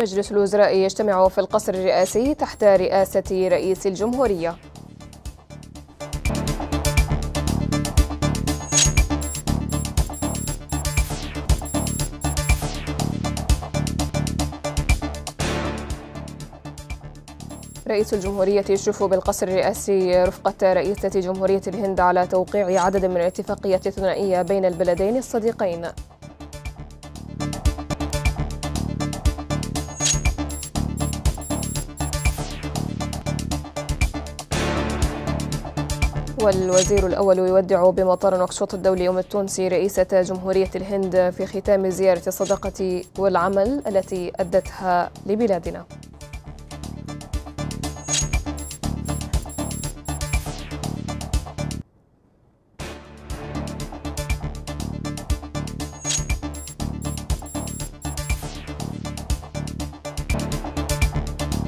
مجلس الوزراء يجتمع في القصر الرئاسي تحت رئاسة رئيس الجمهورية رئيس الجمهورية يشرف بالقصر الرئاسي رفقة رئيسة جمهورية الهند على توقيع عدد من الاتفاقيات الثنائية بين البلدين الصديقين والوزير الأول يودع بمطار نقشوط الدولي يوم التونسي رئيسة جمهورية الهند في ختام زيارة الصداقة والعمل التي أدتها لبلادنا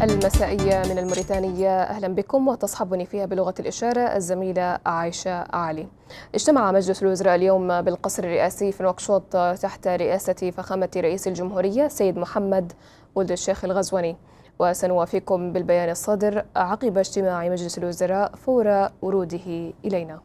المسائية من الموريتانية أهلا بكم وتصحبني فيها بلغة الإشارة الزميلة عائشة علي اجتمع مجلس الوزراء اليوم بالقصر الرئاسي في نواكشوط تحت رئاسة فخامة رئيس الجمهورية سيد محمد ولد الشيخ الغزواني وسنوافيكم بالبيان الصادر عقب اجتماع مجلس الوزراء فور وروده إلينا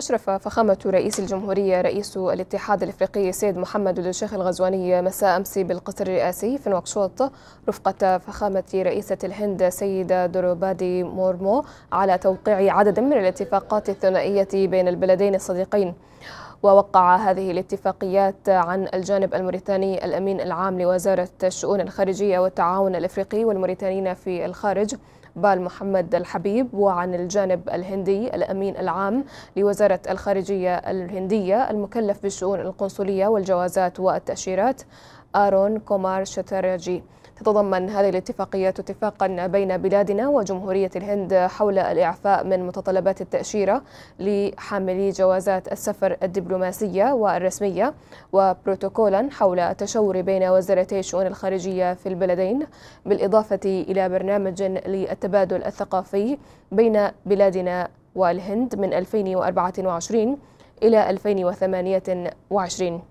أشرف فخامة رئيس الجمهورية رئيس الاتحاد الإفريقي سيد محمد الشيخ الغزواني مساء أمس بالقصر الرئاسي في نواكشوط رفقة فخامة رئيسة الهند سيدة دروبادي مورمو على توقيع عدد من الاتفاقات الثنائية بين البلدين الصديقين ووقع هذه الاتفاقيات عن الجانب الموريتاني الأمين العام لوزارة الشؤون الخارجية والتعاون الإفريقي والموريتانيين في الخارج بال محمد الحبيب وعن الجانب الهندي الأمين العام لوزارة الخارجية الهندية المكلف بالشؤون القنصلية والجوازات والتأشيرات آرون كومار شتراجي تتضمن هذه الاتفاقيات اتفاقا بين بلادنا وجمهورية الهند حول الإعفاء من متطلبات التأشيرة لحاملي جوازات السفر الدبلوماسية والرسمية وبروتوكولا حول التشاور بين وزارتي الشؤون الخارجية في البلدين بالإضافة إلى برنامج للتبادل الثقافي بين بلادنا والهند من 2024 إلى 2028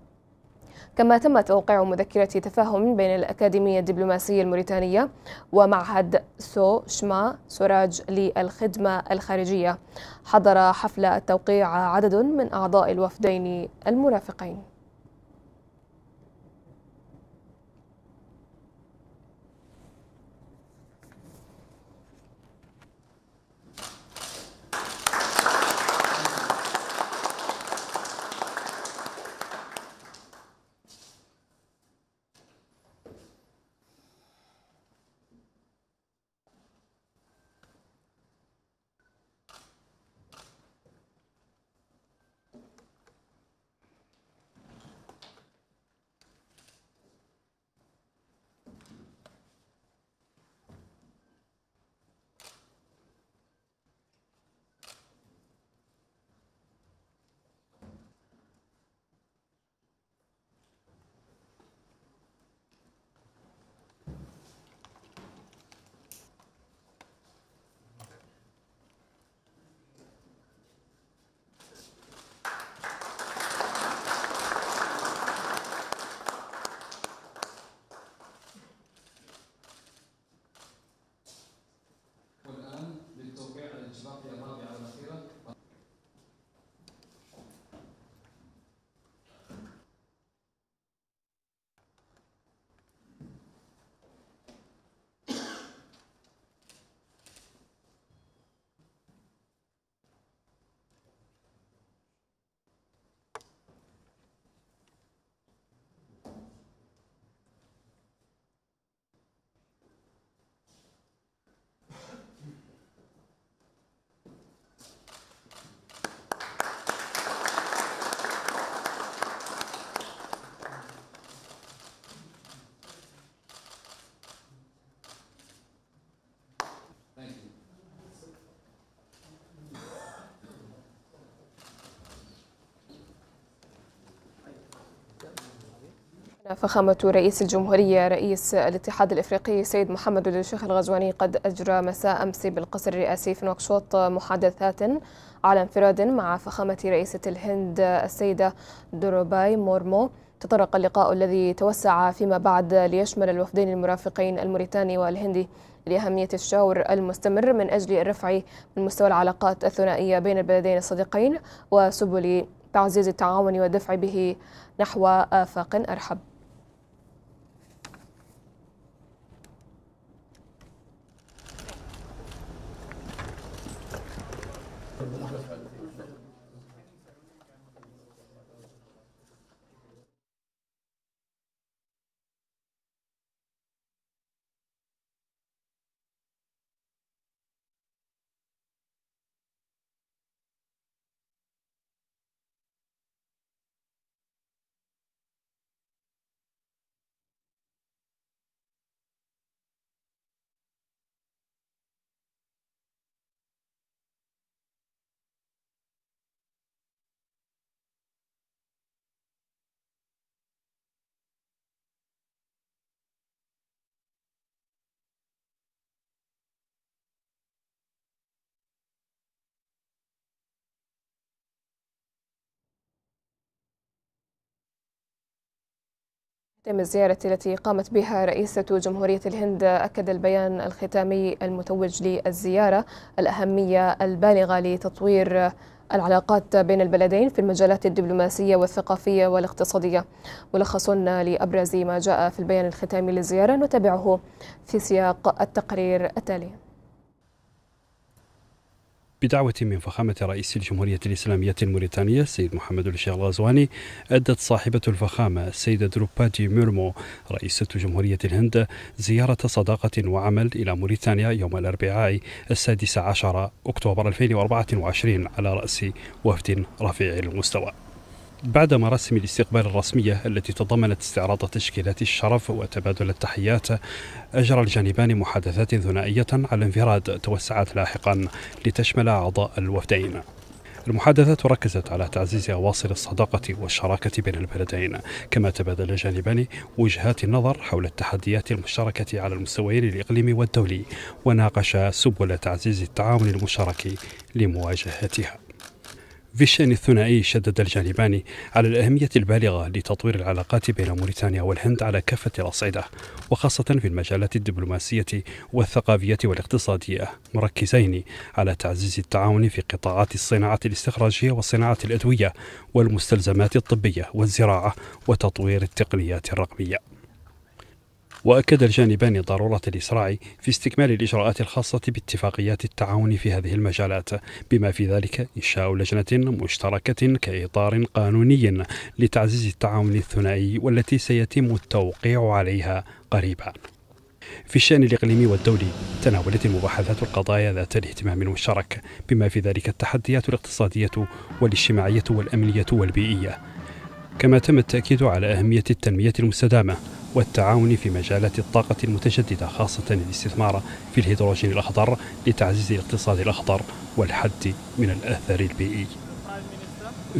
كما تم توقيع مذكرة تفاهم بين الأكاديمية الدبلوماسية الموريتانية ومعهد سو شما سوراج للخدمة الخارجية حضر حفل التوقيع عدد من أعضاء الوفدين المرافقين فخامة رئيس الجمهورية رئيس الاتحاد الإفريقي سيد محمد الشيخ الغزواني قد أجرى مساء أمس بالقصر الرئاسي في نواكشوط محادثات على انفراد مع فخامة رئيسة الهند السيدة دوروباي مورمو تطرق اللقاء الذي توسع فيما بعد ليشمل الوفدين المرافقين الموريتاني والهندي لأهمية الشاور المستمر من أجل الرفع من مستوى العلاقات الثنائية بين البلدين الصديقين وسبل تعزيز التعاون والدفع به نحو آفاق أرحب تم الزيارة التي قامت بها رئيسة جمهورية الهند أكد البيان الختامي المتوج للزيارة الأهمية البالغة لتطوير العلاقات بين البلدين في المجالات الدبلوماسية والثقافية والاقتصادية ملخص لأبرز ما جاء في البيان الختامي للزيارة نتابعه في سياق التقرير التالي بدعوة من فخامة رئيس الجمهورية الإسلامية الموريتانية السيد محمد الشيخ الغزواني أدت صاحبة الفخامة السيدة دروباجي ميرمو رئيسة جمهورية الهند زيارة صداقة وعمل إلى موريتانيا يوم الأربعاء السادس عشر أكتوبر 2024 على رأس وفد رفيع المستوى بعد مراسم الاستقبال الرسمية التي تضمنت استعراض تشكيلات الشرف وتبادل التحيات أجرى الجانبان محادثات ثنائية على انفراد توسعت لاحقا لتشمل أعضاء الوفدين المحادثات ركزت على تعزيز أواصر الصداقة والشراكة بين البلدين كما تبادل الجانبان وجهات النظر حول التحديات المشتركة على المستويين الإقليمي والدولي وناقشا سبل تعزيز التعاون المشترك لمواجهتها في الشأن الثنائي شدد الجانبان على الأهمية البالغة لتطوير العلاقات بين موريتانيا والهند على كافة الأصعدة وخاصة في المجالات الدبلوماسية والثقافية والاقتصادية مركزين على تعزيز التعاون في قطاعات الصناعة الاستخراجية والصناعة الأدوية والمستلزمات الطبية والزراعة وتطوير التقنيات الرقمية وأكد الجانبان ضرورة الإسراع في استكمال الإجراءات الخاصة باتفاقيات التعاون في هذه المجالات بما في ذلك إنشاء لجنة مشتركة كإطار قانوني لتعزيز التعاون الثنائي والتي سيتم التوقيع عليها قريبا في الشأن الإقليمي والدولي تناولت المباحثات القضايا ذات الاهتمام المشترك بما في ذلك التحديات الاقتصادية والاجتماعية والأمنية والبيئية كما تم التأكيد على أهمية التنمية المستدامة والتعاون في مجالات الطاقة المتجددة خاصة الاستثمار في الهيدروجين الأخضر لتعزيز الاقتصاد الأخضر والحد من الأثر البيئي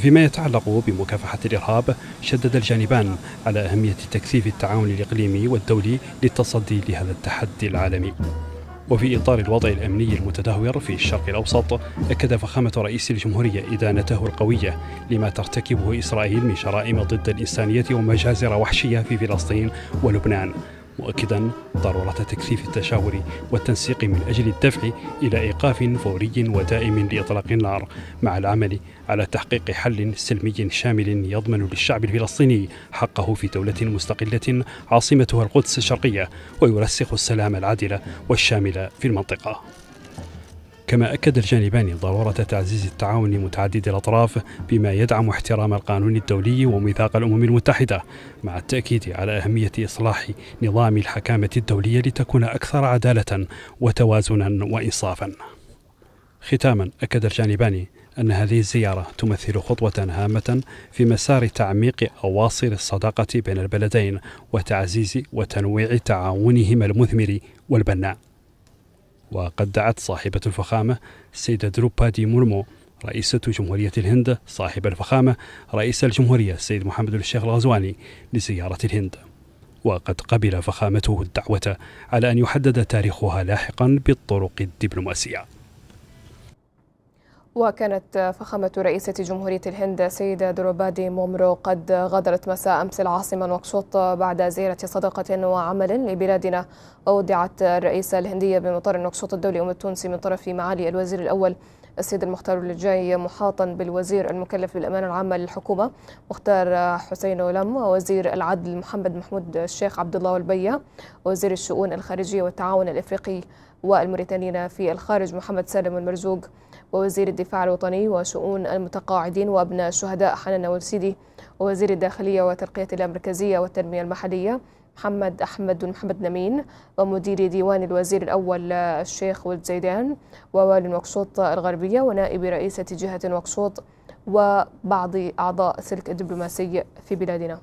فيما يتعلق بمكافحة الإرهاب شدد الجانبان على أهمية تكثيف التعاون الإقليمي والدولي للتصدي لهذا التحدي العالمي وفي إطار الوضع الأمني المتدهور في الشرق الأوسط أكد فخامة رئيس الجمهورية إدانته القوية لما ترتكبه إسرائيل من جرائم ضد الإنسانية ومجازر وحشية في فلسطين ولبنان مؤكدا ضرورة تكثيف التشاور والتنسيق من أجل الدفع إلى إيقاف فوري ودائم لإطلاق النار مع العمل على تحقيق حل سلمي شامل يضمن للشعب الفلسطيني حقه في دولة مستقلة عاصمتها القدس الشرقية ويرسخ السلام العادل والشامل في المنطقة كما أكد الجانبان ضرورة تعزيز التعاون متعدد الأطراف بما يدعم احترام القانون الدولي وميثاق الأمم المتحدة مع التأكيد على أهمية إصلاح نظام الحكامة الدولية لتكون أكثر عدالة وتوازنا وإنصافا ختاما أكد الجانبان أن هذه الزيارة تمثل خطوة هامة في مسار تعميق أواصر الصداقة بين البلدين وتعزيز وتنويع تعاونهما المثمر والبناء وقد دعت صاحبة الفخامة السيدة دروبادي مورمو رئيسة جمهورية الهند صاحب الفخامة رئيس الجمهورية السيد محمد الشيخ الغزواني لزيارة الهند وقد قبل فخامته الدعوة على أن يحدد تاريخها لاحقا بالطرق الدبلوماسية وكانت فخامة رئيسة جمهورية الهند سيدة دروبادي مومرو قد غادرت مساء أمس العاصمة نوكشوط بعد زيارة صداقة وعمل لبلادنا أودعت الرئيسة الهندية بمطار نوكشوط الدولي أم التونسي من طرف معالي الوزير الأول السيد المختار الجاي محاطا بالوزير المكلف بالأمانة العامة للحكومة مختار حسين ولم وزير العدل محمد محمود الشيخ عبد الله البيا وزير الشؤون الخارجية والتعاون الإفريقي والموريتانيين في الخارج محمد سالم المرزوق ووزير الدفاع الوطني وشؤون المتقاعدين وابناء الشهداء حنان والسيدي ووزير الداخلية وترقية المركزية والتنمية المحلية محمد أحمد بن محمد نمين ومدير ديوان الوزير الأول الشيخ ولد زيدان ووالي نواكشوط الغربية ونائب رئيسة جهة نواكشوط وبعض أعضاء سلك الدبلوماسي في بلادنا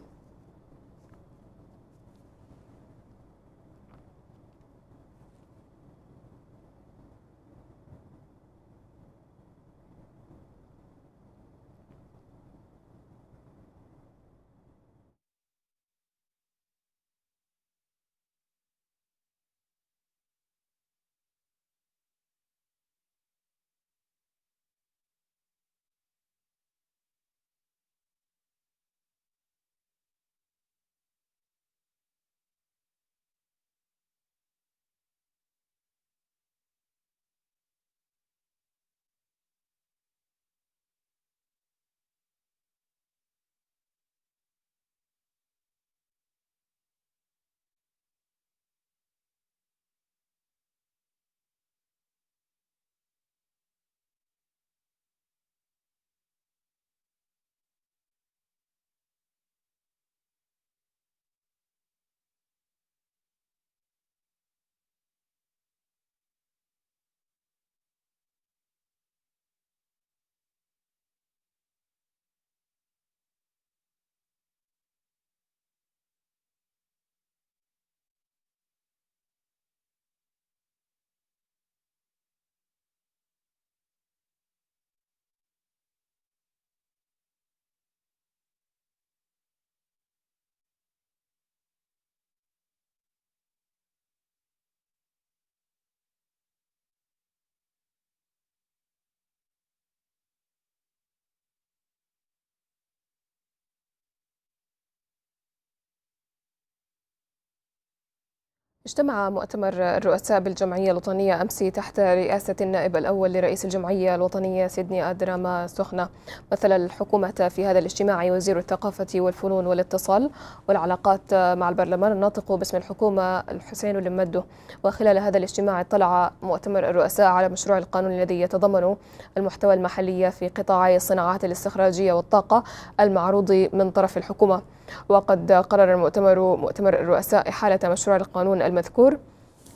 اجتمع مؤتمر الرؤساء بالجمعية الوطنية أمس تحت رئاسة النائب الأول لرئيس الجمعية الوطنية سيدني أدراما سخنة مثل الحكومة في هذا الاجتماع وزير الثقافة والفنون والاتصال والعلاقات مع البرلمان الناطق باسم الحكومة الحسين المدو وخلال هذا الاجتماع اطلع مؤتمر الرؤساء على مشروع القانون الذي يتضمن المحتوى المحلي في قطاعي الصناعات الاستخراجية والطاقة المعروض من طرف الحكومة وقد قرر المؤتمر مؤتمر الرؤساء إحالة مشروع القانون المذكور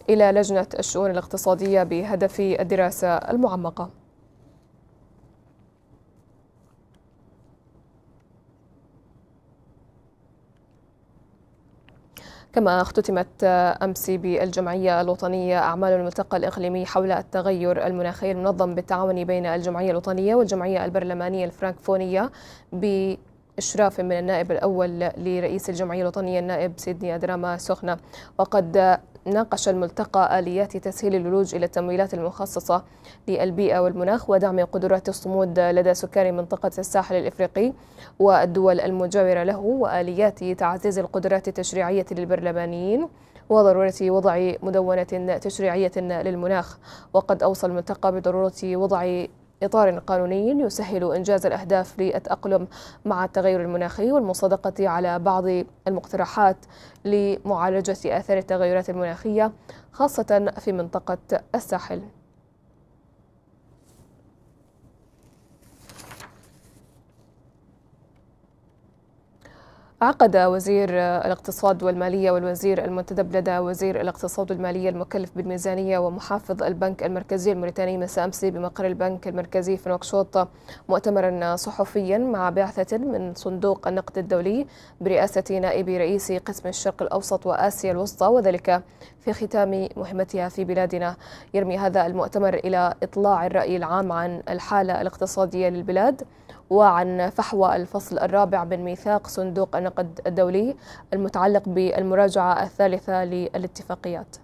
إلى لجنة الشؤون الاقتصادية بهدف الدراسة المعمقة كما اختتمت أمس بالجمعية الوطنية أعمال الملتقى الإقليمي حول التغير المناخي المنظم بالتعاون بين الجمعية الوطنية والجمعية البرلمانية الفرانكفونية ب إشراف من النائب الأول لرئيس الجمعية الوطنية النائب سيدني أدراما سخنة وقد ناقش الملتقى آليات تسهيل اللجوء إلى التمويلات المخصصة للبيئة والمناخ ودعم قدرات الصمود لدى سكان منطقة الساحل الإفريقي والدول المجاورة له وآليات تعزيز القدرات التشريعية للبرلمانيين وضرورة وضع مدونة تشريعية للمناخ وقد أوصى الملتقى بضرورة وضع إطار قانوني يسهل إنجاز الأهداف للتأقلم مع التغير المناخي والمصادقة على بعض المقترحات لمعالجة آثار التغيرات المناخية خاصة في منطقة الساحل عقد وزير الاقتصاد والمالية والوزير المنتدب لدى وزير الاقتصاد والمالية المكلف بالميزانية ومحافظ البنك المركزي الموريتاني مساء أمس بمقر البنك المركزي في نواكشوط مؤتمرا صحفيا مع بعثة من صندوق النقد الدولي برئاسة نائب رئيس قسم الشرق الأوسط وآسيا الوسطى وذلك في ختام مهمتها في بلادنا يرمي هذا المؤتمر إلى إطلاع الرأي العام عن الحالة الاقتصادية للبلاد وعن فحوى الفصل الرابع من ميثاق صندوق النقد الدولي المتعلق بالمراجعة الثالثة للاتفاقيات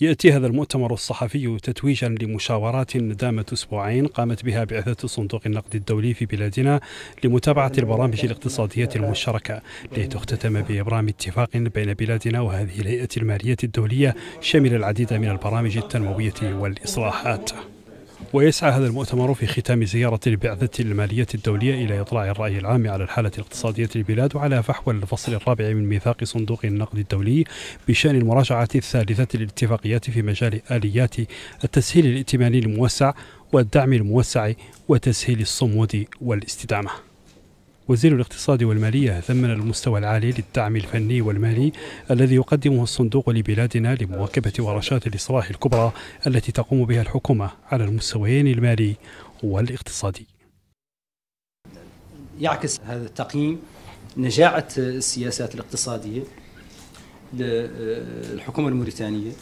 يأتي هذا المؤتمر الصحفي تتويجا لمشاورات دامت أسبوعين قامت بها بعثة صندوق النقد الدولي في بلادنا لمتابعة البرامج الاقتصادية المشتركة لتختتم بإبرام اتفاق بين بلادنا وهذه الهيئة المالية الدولية شمل العديد من البرامج التنموية والإصلاحات ويسعى هذا المؤتمر في ختام زيارة البعثة المالية الدولية إلى إطلاع الرأي العام على الحالة الاقتصادية للبلاد وعلى فحوى الفصل الرابع من ميثاق صندوق النقد الدولي بشأن المراجعة الثالثة للاتفاقيات في مجال آليات التسهيل الائتماني الموسع والدعم الموسع وتسهيل الصمود والاستدامة وزير الاقتصاد والمالية ثمن المستوى العالي للدعم الفني والمالي الذي يقدمه الصندوق لبلادنا لمواكبة ورشات الإصلاح الكبرى التي تقوم بها الحكومة على المستويين المالي والاقتصادي يعكس هذا التقييم نجاعة السياسات الاقتصادية للحكومة الموريتانية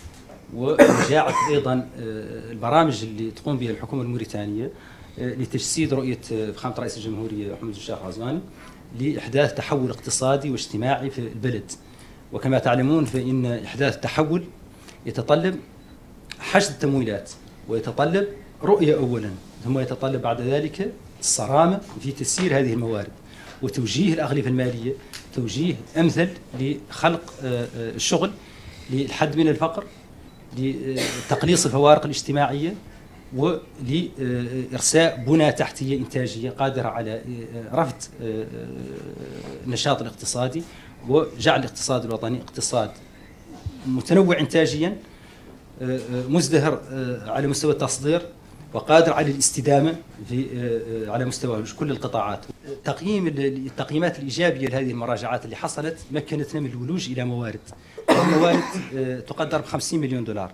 ونجاعة أيضا آه، البرامج اللي تقوم بها الحكومة الموريتانية لتجسيد رؤية آه، فخامة رئيس الجمهورية محمد الشيخ عزوان لإحداث تحول اقتصادي واجتماعي في البلد وكما تعلمون فإن إحداث التحول يتطلب حشد التمويلات ويتطلب رؤية أولا ثم يتطلب بعد ذلك الصرامة في تسيير هذه الموارد وتوجيه الأغلفة المالية توجيه أمثل لخلق آه، آه، الشغل للحد من الفقر لتقليص الفوارق الاجتماعية ولإرساء بنى تحتية إنتاجية قادرة على آه، رفض النشاط آه، الاقتصادي وجعل الاقتصاد الوطني اقتصاد متنوع إنتاجيا آه، مزدهر على مستوى التصدير وقادر على الاستدامة في على مستوى كل القطاعات تقييم التقييمات الإيجابية لهذه المراجعات اللي حصلت مكنتنا من الولوج إلى موارد الموارد تقدر ب 50 مليون دولار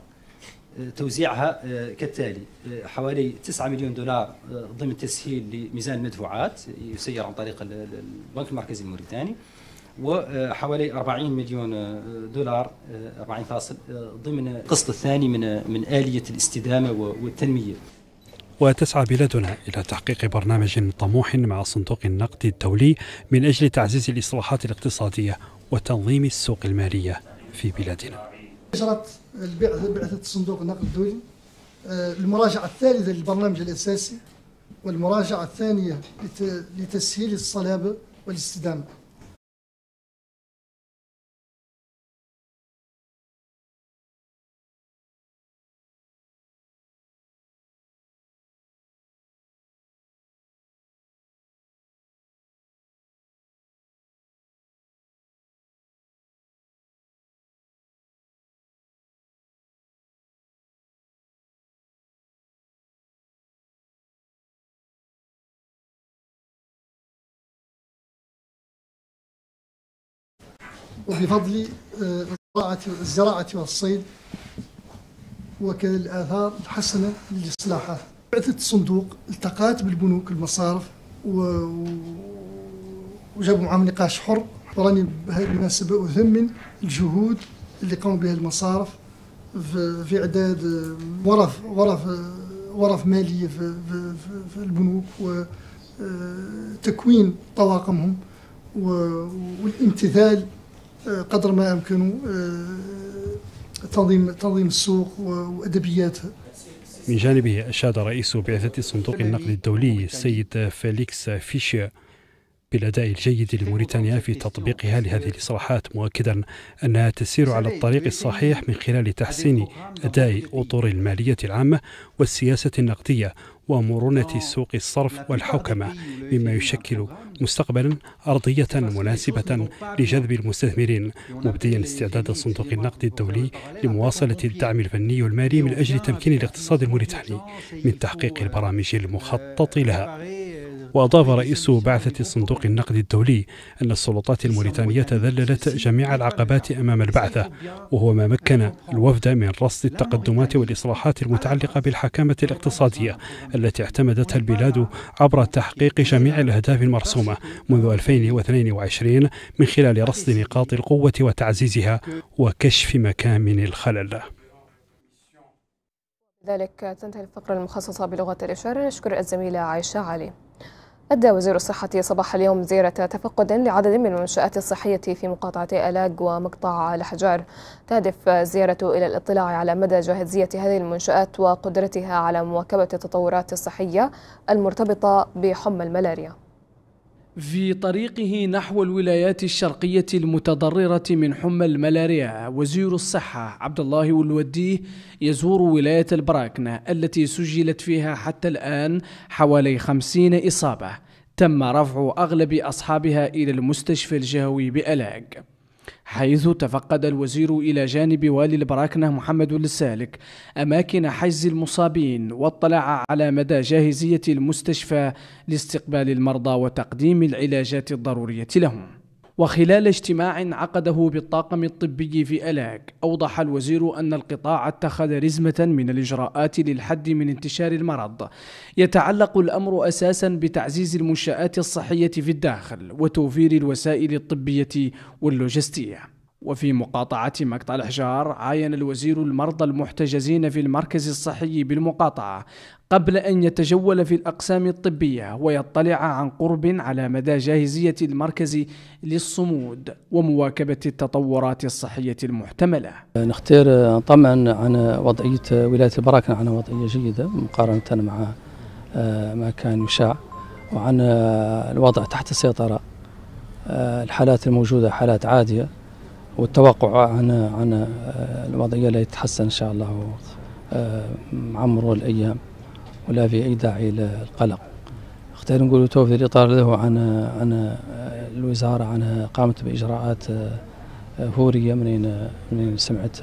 توزيعها آه، كالتالي آه، حوالي 9 مليون دولار آه، ضمن تسهيل لميزان المدفوعات يسير عن طريق البنك المركزي الموريتاني وحوالي 40 مليون دولار 40 فاصل ضمن القسط الثاني من من آلية الاستدامة والتنمية وتسعى بلادنا إلى تحقيق برنامج طموح مع صندوق النقد الدولي من أجل تعزيز الإصلاحات الاقتصادية وتنظيم السوق المالية في بلادنا. بعثة الصندوق النقد الدولي آه، المراجعة الثالثة للبرنامج الأساسي والمراجعة الثانية لتسهيل الصلابة والاستدامة وبفضل آه، الزراعة والصيد وكذا الآثار الحسنة للإصلاحات بعثة الصندوق التقات بالبنوك المصارف و... وجابوا معهم نقاش حر وراني بهذه المناسبة أثمن الجهود اللي قاموا بها المصارف في, في إعداد آه، ورف ورف آه، ورف مالية في, في, في البنوك وتكوين طواقمهم والامتثال آه، قدر ما أمكن آه، تنظيم تنظيم السوق وادبياتها من جانبه أشاد رئيس بعثة صندوق النقد الدولي السيد فيليكس فيشير بالأداء الجيد لموريتانيا في تطبيقها لهذه الإصلاحات مؤكدا أنها تسير على الطريق الصحيح من خلال تحسين أداء أطر المالية العامة والسياسة النقدية ومرونة سوق الصرف والحوكمة مما يشكل مستقبلا أرضية مناسبة لجذب المستثمرين مبديا استعداد صندوق النقد الدولي لمواصلة الدعم الفني والمالي من أجل تمكين الاقتصاد الموريتاني من تحقيق البرامج المخطط لها وأضاف رئيس بعثة صندوق النقد الدولي أن السلطات الموريتانية تذللت جميع العقبات أمام البعثة وهو ما مكن الوفد من رصد التقدمات والإصلاحات المتعلقة بالحكامة الاقتصادية التي اعتمدتها البلاد عبر تحقيق جميع الأهداف المرسومة منذ 2022 من خلال رصد نقاط القوة وتعزيزها وكشف مكامن الخلل ذلك تنتهي الفقرة المخصصة بلغة الإشارة نشكر الزميلة عائشة علي أدى وزير الصحة صباح اليوم زيارة تفقد لعدد من المنشآت الصحية في مقاطعة ألاج ومقطع الحجار تهدف زيارة إلى الاطلاع على مدى جاهزية هذه المنشآت وقدرتها على مواكبة التطورات الصحية المرتبطة بحمى الملاريا في طريقه نحو الولايات الشرقية المتضررة من حمى الملاريا وزير الصحة عبد الله الوديه يزور ولاية البراكنة التي سجلت فيها حتى الآن حوالي خمسين إصابة تم رفع أغلب أصحابها إلى المستشفى الجهوي بألاج حيث تفقد الوزير إلى جانب والي البراكنة محمد السالك أماكن حجز المصابين واطلع على مدى جاهزية المستشفى لاستقبال المرضى وتقديم العلاجات الضرورية لهم وخلال اجتماع عقده بالطاقم الطبي في ألاك أوضح الوزير أن القطاع اتخذ رزمة من الإجراءات للحد من انتشار المرض يتعلق الأمر أساسا بتعزيز المنشآت الصحية في الداخل وتوفير الوسائل الطبية واللوجستية وفي مقاطعة مقطع الحجار عاين الوزير المرضى المحتجزين في المركز الصحي بالمقاطعة قبل أن يتجول في الأقسام الطبية ويطلع عن قرب على مدى جاهزية المركز للصمود ومواكبة التطورات الصحية المحتملة نختار طبعا عن وضعية ولاية البراكنة عن وضعية جيدة مقارنة مع آه، ما كان يشاع وعن آه، الوضع تحت السيطرة آه، الحالات الموجودة حالات عادية والتوقع عن عن آه، الوضعيه لا يتحسن ان شاء الله آه، مع مرور الايام ولا في اي داعي للقلق اختار نقول تو في الاطار له عن عن آه، الوزاره عنها قامت باجراءات فوريه منين منين سمعت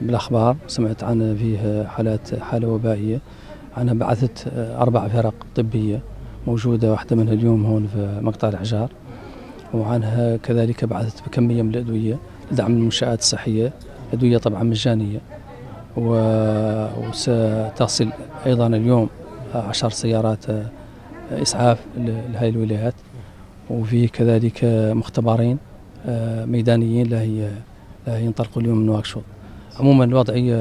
بالاخبار سمعت عن فيه حالات حاله وبائيه عنها بعثت اربع فرق طبيه موجوده واحده منها اليوم هون في مقطع الحجار وعنها كذلك بعثت بكمية من الأدوية لدعم المنشآت الصحية أدوية طبعا مجانية وستصل أيضا اليوم عشر سيارات آه، إسعاف لهذه الولايات وفي كذلك مختبرين آه، ميدانيين لا ينطلقوا اليوم من نواكشوط عموما الوضعية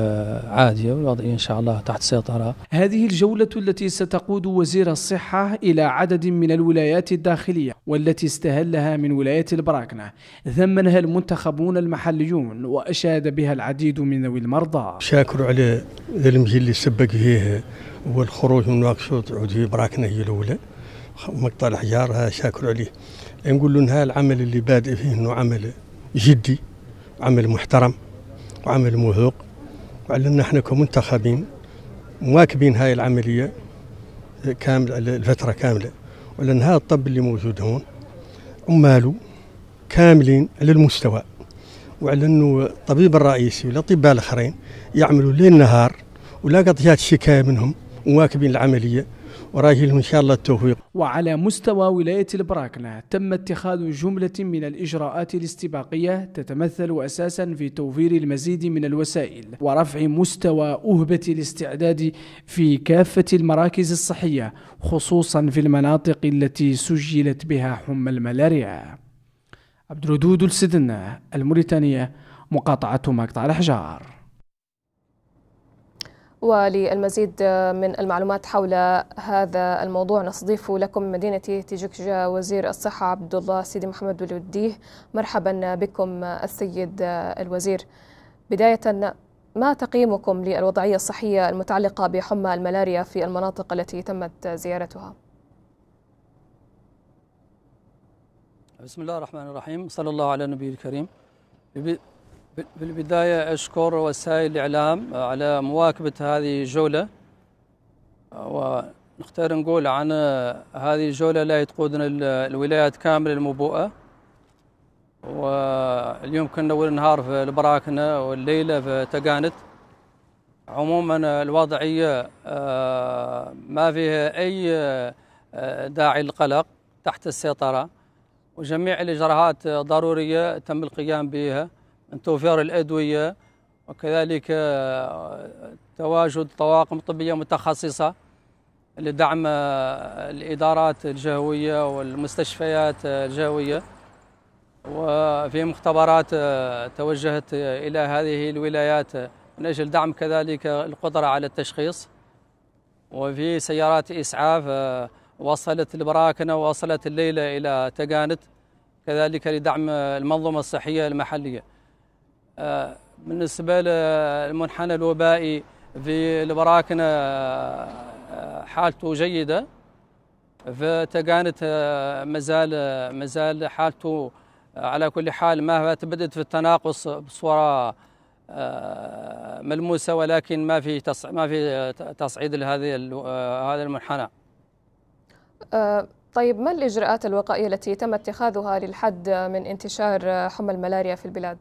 عادية والوضعية إن شاء الله تحت سيطرة هذه الجولة التي ستقود وزير الصحة إلى عدد من الولايات الداخلية والتي استهلها من ولاية البراكنة ذمنها المنتخبون المحليون وأشاد بها العديد من ذوي المرضى شاكر على المجي اللي سبق فيه والخروج من واكشوط عود في براكنة هي الأولى مقطع الحجار شاكر عليه نقول له العمل اللي بادئ فيه انه عمل جدي عمل محترم وعمل موثوق ان احنا كمنتخبين مواكبين هاي العملية كاملة الفترة كاملة ولأن هذا الطب اللي موجود هون عماله كاملين على المستوى وعلى أنه الطبيب الرئيسي والأطباء الآخرين يعملوا ليل نهار ولا قطيات شكاية منهم مواكبين العملية وراجلهم إن شاء الله التوفيق وعلى مستوى ولاية البراكنة تم اتخاذ جملة من الإجراءات الاستباقية تتمثل أساسا في توفير المزيد من الوسائل ورفع مستوى أهبة الاستعداد في كافة المراكز الصحية خصوصا في المناطق التي سجلت بها حمى الملاريا عبد الردود السدنة الموريتانية مقاطعة مقطع الأحجار وللمزيد من المعلومات حول هذا الموضوع نستضيف لكم من مدينة تيجكجا وزير الصحة عبد الله سيدي محمد ولوديه مرحبا بكم السيد الوزير بداية ما تقييمكم للوضعية الصحية المتعلقة بحمى الملاريا في المناطق التي تمت زيارتها؟ بسم الله الرحمن الرحيم صلى الله على النبي الكريم بالبداية أشكر وسائل الإعلام على مواكبة هذه الجولة ونختار نقول عن هذه الجولة لا تقودنا الولايات كاملة المبوءة واليوم كنا أول نهار في البراكنة والليلة في تقانت عموما الوضعية آه، ما فيها أي آه، داعي للقلق تحت السيطرة وجميع الإجراءات ضرورية تم القيام بها توفير الأدوية وكذلك آه، تواجد طواقم طبية متخصصة لدعم آه، الإدارات الجهوية والمستشفيات آه، الجهوية وفي مختبرات توجهت إلى هذه الولايات من أجل دعم كذلك القدرة على التشخيص وفي سيارات إسعاف وصلت البراكنة ووصلت الليلة إلى تقانت كذلك لدعم المنظومة الصحية المحلية بالنسبة للمنحنى الوبائي في البراكنة آه، آه، حالته جيدة فتقانت آه، مازال مازال حالته على كل حال ما تبدت في التناقص بصورة ملموسة ولكن ما في ما في تصعيد لهذه هذا المنحنى. طيب ما الإجراءات الوقائية التي تم اتخاذها للحد من انتشار حمى الملاريا في البلاد؟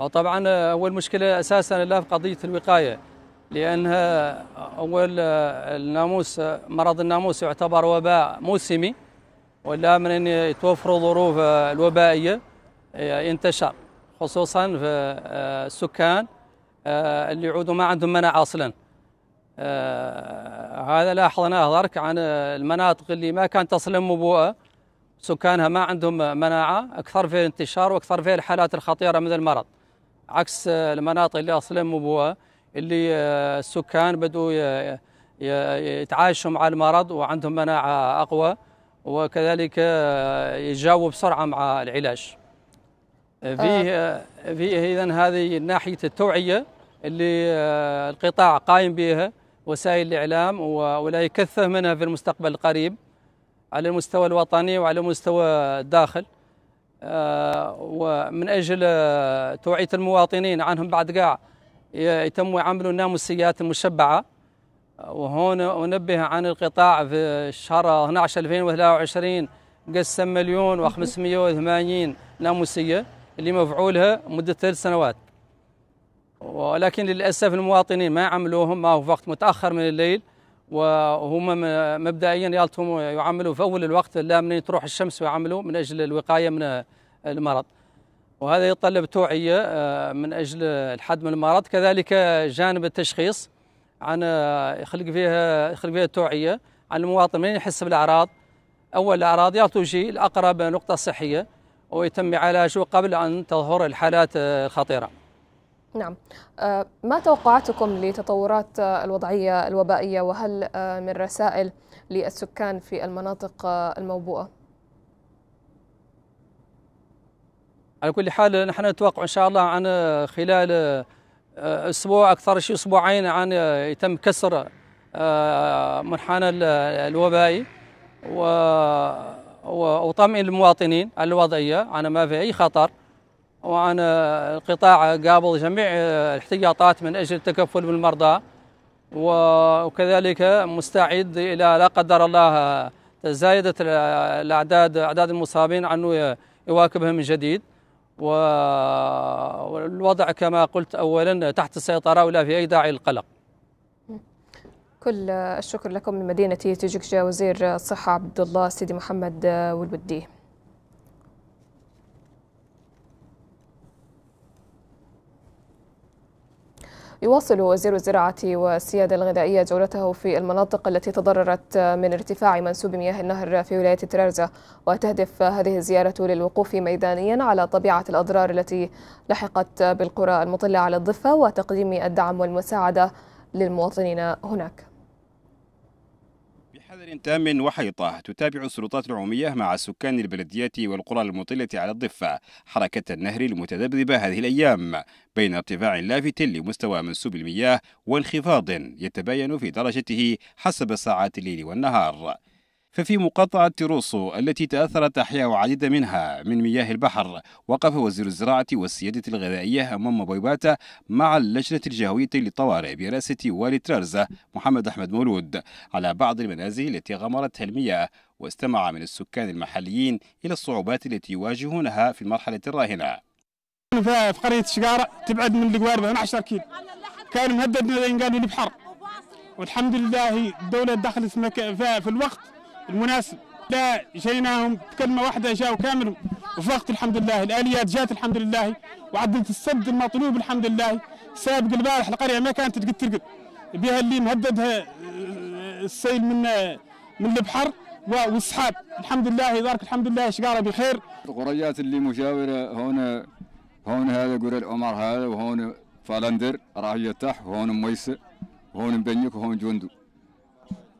آه، طبعا آه، أول مشكلة أساسا لها في قضية الوقاية لأنها آه، أول الناموس مرض الناموس يعتبر وباء موسمي ولا من أن يتوفر ظروف الوبائية ينتشر خصوصا في السكان اللي يعودوا ما عندهم مناعة أصلا هذا لاحظناه ذلك عن المناطق اللي ما كانت أصلا مبوءة سكانها ما عندهم مناعة أكثر في الانتشار وأكثر في الحالات الخطيرة من المرض عكس آه، المناطق اللي اصلا مو اللي آه، السكان بدوا آه، يتعايشوا مع المرض وعندهم مناعه اقوى وكذلك يجاوبوا بسرعه مع العلاج. فيه فيه اذا هذه ناحيه التوعيه اللي القطاع قائم بها وسائل الاعلام ولا يكثر منها في المستقبل القريب على المستوى الوطني وعلى مستوى الداخل. آه، ومن أجل توعية المواطنين عنهم بعد قاع يتم يعملوا الناموسيات المشبعة وهون أنبه عن القطاع في شهر 12 2023 قسم مليون و580 ناموسية اللي مفعولها مدة ثلاث سنوات ولكن للأسف المواطنين ما عملوهم ما هو وقت متأخر من الليل وهم مبدئيا يالتهم يعملوا في اول الوقت لا من تروح الشمس ويعملوا من اجل الوقايه من المرض وهذا يتطلب توعيه آه، من اجل الحد من المرض كذلك جانب التشخيص عن آه، يخلق فيها يخلق فيها التوعيه عن المواطن من يحس بالاعراض اول الاعراض يلتجي لاقرب نقطه صحيه ويتم علاجه قبل ان تظهر الحالات الخطيره آه، نعم آه، ما توقعاتكم لتطورات آه، الوضعية الوبائية وهل آه، من رسائل للسكان في المناطق الموبوءة؟ على كل حال نحن نتوقع إن شاء الله عن خلال أسبوع أكثر شيء أسبوعين عن يتم كسر منحنى الوبائي وطمئن المواطنين على الوضعية عن ما في أي خطر وأنا القطاع قابل جميع الاحتياطات من أجل التكفل بالمرضى وكذلك مستعد إلى لا قدر الله تزايدت الأعداد أعداد المصابين أنه يواكبهم من جديد والوضع كما قلت أولا تحت السيطرة ولا في أي داعي للقلق كل الشكر لكم من مدينة تيجكجا وزير الصحة عبد الله سيدي محمد آه، والودي يواصل وزير الزراعة والسيادة الغذائية جولته في المناطق التي تضررت من ارتفاع منسوب مياه النهر في ولاية ترارزة وتهدف هذه الزيارة للوقوف ميدانيا على طبيعة الأضرار التي لحقت بالقرى المطلة على الضفة وتقديم الدعم والمساعدة للمواطنين هناك بقدر تام وحيطة تتابع السلطات العمومية مع سكان البلديات والقرى المطلة على الضفة حركة النهر المتذبذبة هذه الأيام بين ارتفاع لافت لمستوى منسوب المياه وانخفاض يتباين في درجته حسب ساعات الليل والنهار ففي مقاطعة تيروسو التي تأثرت أحياء عديدة منها من مياه البحر وقف وزير الزراعة والسيادة الغذائية أمام بيباتا مع اللجنة الجهوية للطوارئ برئاسة والي ترارزة محمد أحمد مولود على بعض المنازل التي غمرتها المياه واستمع من السكان المحليين إلى الصعوبات التي يواجهونها في المرحلة الراهنة في قرية الشقارة تبعد من القوار 12 كيلو كان مهدد قالوا البحر والحمد لله الدولة دخلت في الوقت المناسب لا جيناهم بكلمه واحدة جاءوا كامل وفقت الحمد لله الآليات جات الحمد لله وعدلت السد المطلوب الحمد لله سابق البارح القرية ما كانت تقد ترقد بها اللي مهددها آه، السيل من آه، من البحر والسحاب الحمد لله يبارك الحمد لله شقارة بخير القريات اللي مجاورة هون هون هذا قرى العمر هذا وهون فالندر راح تحت وهون ميسة وهون بنيك وهون جندو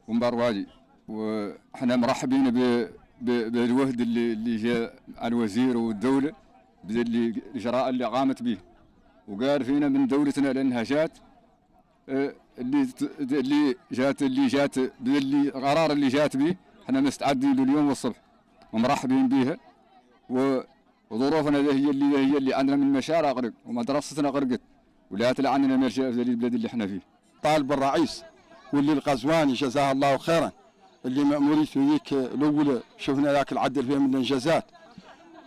ومبرواجي وحنا مرحبين بالوهد اللي اللي جاء الوزير والدوله بالاجراء اللي قامت به وقال فينا من دولتنا لانها جات آه، اللي اللي جات اللي جات باللي قرار اللي جات به احنا مستعدين لليوم والصبح ومرحبين بها وظروفنا هي اللي هي اللي عندنا من مشارع غرق ومدرستنا غرقت ولا عندنا مرجع في البلاد اللي احنا فيه طالب الرئيس واللي القزواني جزاه الله خيرا اللي مأموريته ذيك الأولى شفنا ذاك العدل فيها من الإنجازات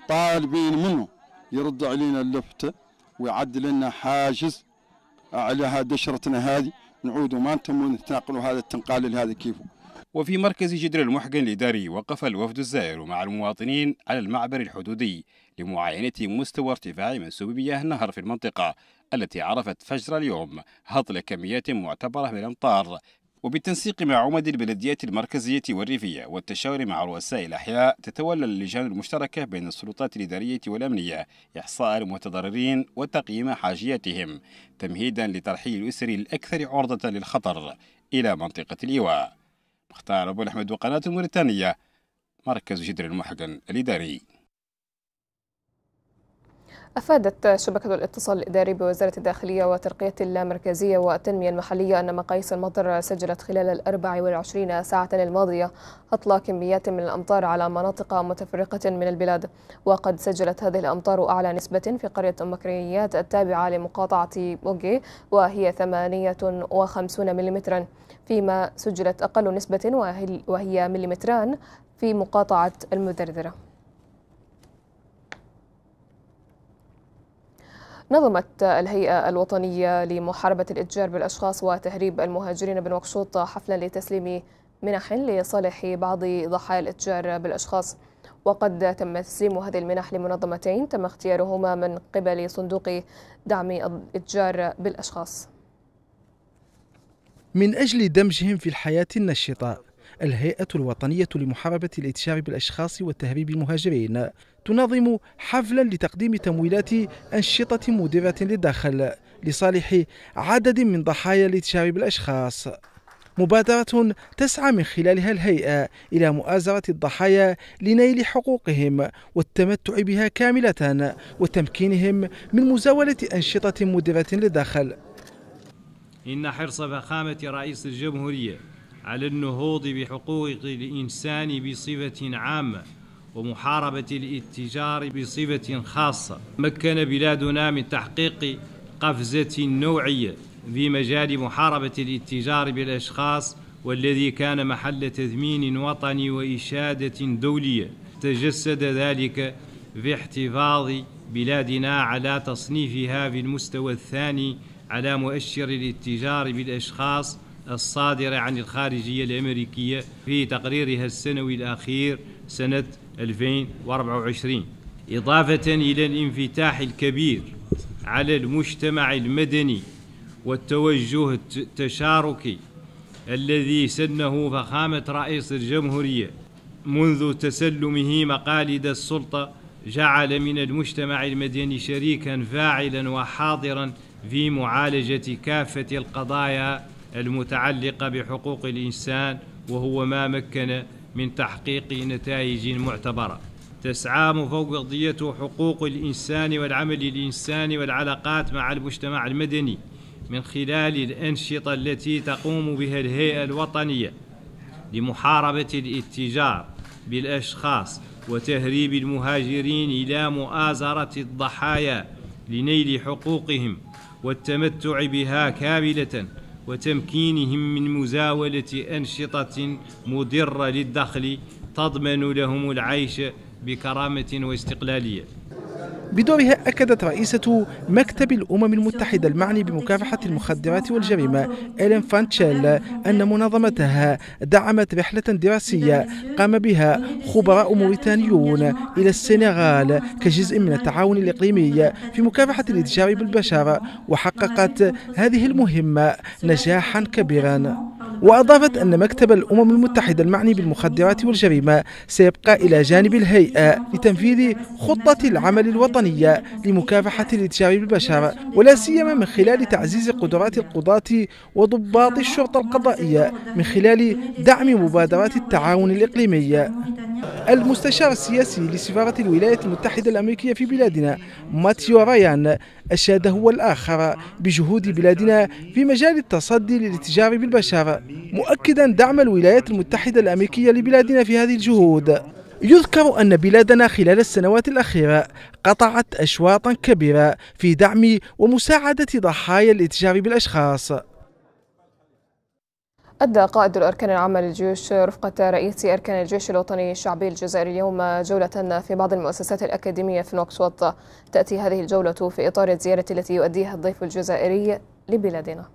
طالبين منه يرد علينا اللفتة ويعدل لنا حاجز على دشرتنا هذه نعود ما نتم نتناقلوا هذا التنقال لهذا كيفه وفي مركز جدر المحقن الإداري وقف الوفد الزائر مع المواطنين على المعبر الحدودي لمعاينة مستوى ارتفاع منسوب مياه النهر في المنطقة التي عرفت فجر اليوم هطل كميات معتبرة من الأمطار وبالتنسيق مع عمد البلديات المركزية والريفية والتشاور مع رؤساء الأحياء تتولى اللجان المشتركة بين السلطات الإدارية والأمنية إحصاء المتضررين وتقييم حاجياتهم تمهيدا لترحيل الأسر الأكثر عرضة للخطر إلى منطقة الإيواء مختار أبو الأحمد وقناة موريتانية مركز جدر المحقن الإداري أفادت شبكة الاتصال الإداري بوزارة الداخلية وترقية اللامركزية والتنمية المحلية أن مقاييس المطر سجلت خلال الأربع والعشرين ساعة الماضية أطلى كميات من الأمطار على مناطق متفرقة من البلاد وقد سجلت هذه الأمطار أعلى نسبة في قرية أم التابعة لمقاطعة بوغي وهي 58 ملم فيما سجلت أقل نسبة وهي مليمتران في مقاطعة المدردرة نظمت الهيئة الوطنية لمحاربة الإتجار بالأشخاص وتهريب المهاجرين بنوكشوط حفلا لتسليم منح لصالح بعض ضحايا الإتجار بالأشخاص وقد تم تسليم هذه المنح لمنظمتين تم اختيارهما من قبل صندوق دعم الإتجار بالأشخاص من أجل دمجهم في الحياة النشطة الهيئة الوطنية لمحاربة الاتشار بالأشخاص والتهريب المهاجرين تنظم حفلا لتقديم تمويلات أنشطة مدرة للداخل لصالح عدد من ضحايا الاتشار بالأشخاص مبادرة تسعى من خلالها الهيئة إلى مؤازرة الضحايا لنيل حقوقهم والتمتع بها كاملة وتمكينهم من مزاولة أنشطة مدرة للداخل إن حرص فخامة رئيس الجمهورية على النهوض بحقوق الإنسان بصفة عامة ومحاربة الاتجار بصفة خاصة مكن بلادنا من تحقيق قفزة نوعية في مجال محاربة الاتجار بالأشخاص والذي كان محل تذمين وطني وإشادة دولية تجسد ذلك في احتفاظ بلادنا على تصنيفها في المستوى الثاني على مؤشر الاتجار بالأشخاص الصادرة عن الخارجية الأمريكية في تقريرها السنوي الأخير سنة 2024 إضافة إلى الانفتاح الكبير على المجتمع المدني والتوجه التشاركي الذي سنه فخامة رئيس الجمهورية منذ تسلمه مقاليد السلطة جعل من المجتمع المدني شريكا فاعلا وحاضرا في معالجة كافة القضايا المتعلقة بحقوق الإنسان وهو ما مكن من تحقيق نتائج معتبرة تسعى مفوضية حقوق الإنسان والعمل الإنساني والعلاقات مع المجتمع المدني من خلال الأنشطة التي تقوم بها الهيئة الوطنية لمحاربة الاتجار بالأشخاص وتهريب المهاجرين إلى مؤازرة الضحايا لنيل حقوقهم والتمتع بها كاملة وتمكينهم من مزاولة أنشطة مضرة للدخل تضمن لهم العيش بكرامة واستقلالية بدورها أكدت رئيسة مكتب الأمم المتحدة المعني بمكافحة المخدرات والجريمة إيلين فانتشيل أن منظمتها دعمت رحلة دراسية قام بها خبراء موريتانيون إلى السنغال كجزء من التعاون الإقليمي في مكافحة الإتجار بالبشر وحققت هذه المهمة نجاحا كبيرا وأضافت أن مكتب الأمم المتحدة المعني بالمخدرات والجريمة سيبقى إلى جانب الهيئة لتنفيذ خطة العمل الوطنية لمكافحة الاتجار بالبشر ولا سيما من خلال تعزيز قدرات القضاة وضباط الشرطة القضائية من خلال دعم مبادرات التعاون الإقليمي المستشار السياسي لسفارة الولايات المتحدة الأمريكية في بلادنا ماتيو رايان أشاد هو الآخر بجهود بلادنا في مجال التصدي للاتجار بالبشر مؤكدا دعم الولايات المتحدة الأمريكية لبلادنا في هذه الجهود يذكر أن بلادنا خلال السنوات الأخيرة قطعت أشواطا كبيرة في دعم ومساعدة ضحايا الاتجار بالأشخاص أدى قائد الأركان العامة للجيوش رفقة رئيس أركان الجيش الوطني الشعبي الجزائري اليوم جولة في بعض المؤسسات الأكاديمية في نوكسوط تأتي هذه الجولة في إطار الزيارة التي يؤديها الضيف الجزائري لبلادنا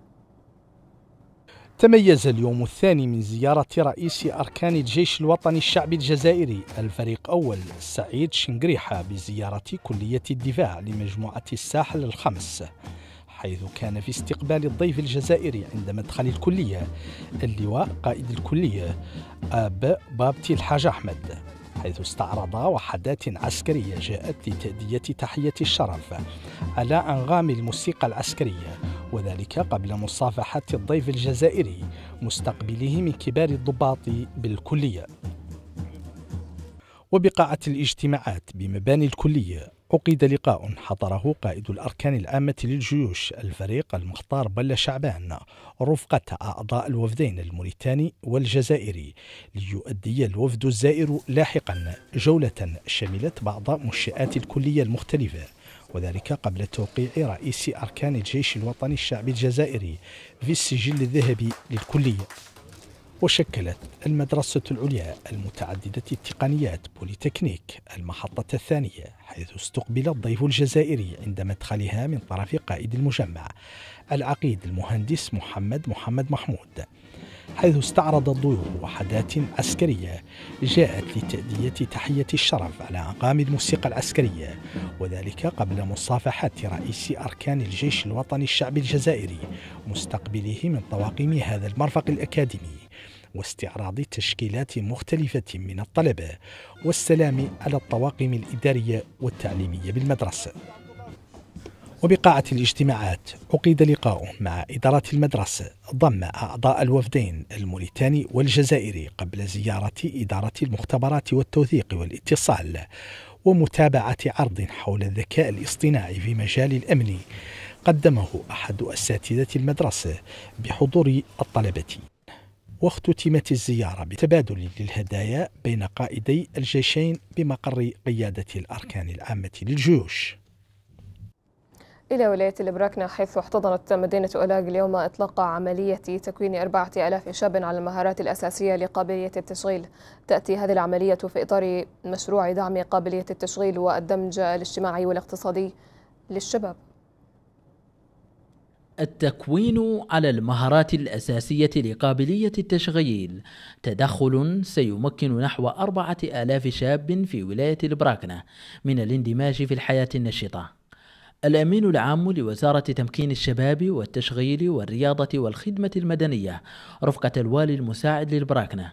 تميز اليوم الثاني من زيارة رئيس أركان الجيش الوطني الشعبي الجزائري الفريق أول سعيد شنقريحة بزيارة كلية الدفاع لمجموعة الساحل الخمس حيث كان في استقبال الضيف الجزائري عند مدخل الكلية اللواء قائد الكلية أب بابتي الحاج أحمد حيث استعرض وحدات عسكرية جاءت لتأدية تحية الشرف على أنغام الموسيقى العسكرية وذلك قبل مصافحة الضيف الجزائري مستقبله من كبار الضباط بالكلية وبقاعة الاجتماعات بمباني الكلية عقد لقاء حضره قائد الأركان العامة للجيوش الفريق المختار بل شعبان رفقة أعضاء الوفدين الموريتاني والجزائري ليؤدي الوفد الزائر لاحقا جولة شملت بعض منشآت الكلية المختلفة وذلك قبل توقيع رئيس أركان الجيش الوطني الشعبي الجزائري في السجل الذهبي للكلية وشكلت المدرسة العليا المتعددة التقنيات بوليتكنيك المحطة الثانية حيث استقبل الضيف الجزائري عند مدخلها من طرف قائد المجمع العقيد المهندس محمد محمد محمود حيث استعرض الضيوف وحدات عسكرية جاءت لتأدية تحية الشرف على أقام الموسيقى العسكرية وذلك قبل مصافحة رئيس أركان الجيش الوطني الشعبي الجزائري مستقبله من طواقم هذا المرفق الأكاديمي واستعراض تشكيلات مختلفة من الطلبة والسلام على الطواقم الإدارية والتعليمية بالمدرسة وبقاعة الاجتماعات عقد لقاء مع إدارة المدرسة ضم أعضاء الوفدين الموريتاني والجزائري قبل زيارة إدارة المختبرات والتوثيق والاتصال ومتابعة عرض حول الذكاء الاصطناعي في مجال الأمن قدمه أحد أساتذة المدرسة بحضور الطلبة واختتمت الزيارة بتبادل للهدايا بين قائدي الجيشين بمقر قيادة الأركان العامة للجيوش إلى ولاية البراكنة حيث احتضنت مدينة أولاغ اليوم إطلاق عملية تكوين أربعة ألاف شاب على المهارات الأساسية لقابلية التشغيل تأتي هذه العملية في إطار مشروع دعم قابلية التشغيل والدمج الاجتماعي والاقتصادي للشباب التكوين على المهارات الأساسية لقابلية التشغيل تدخل سيمكن نحو أربعة آلاف شاب في ولاية البراكنة من الاندماج في الحياة النشطة الأمين العام لوزارة تمكين الشباب والتشغيل والرياضة والخدمة المدنية رفقة الوالي المساعد للبراكنة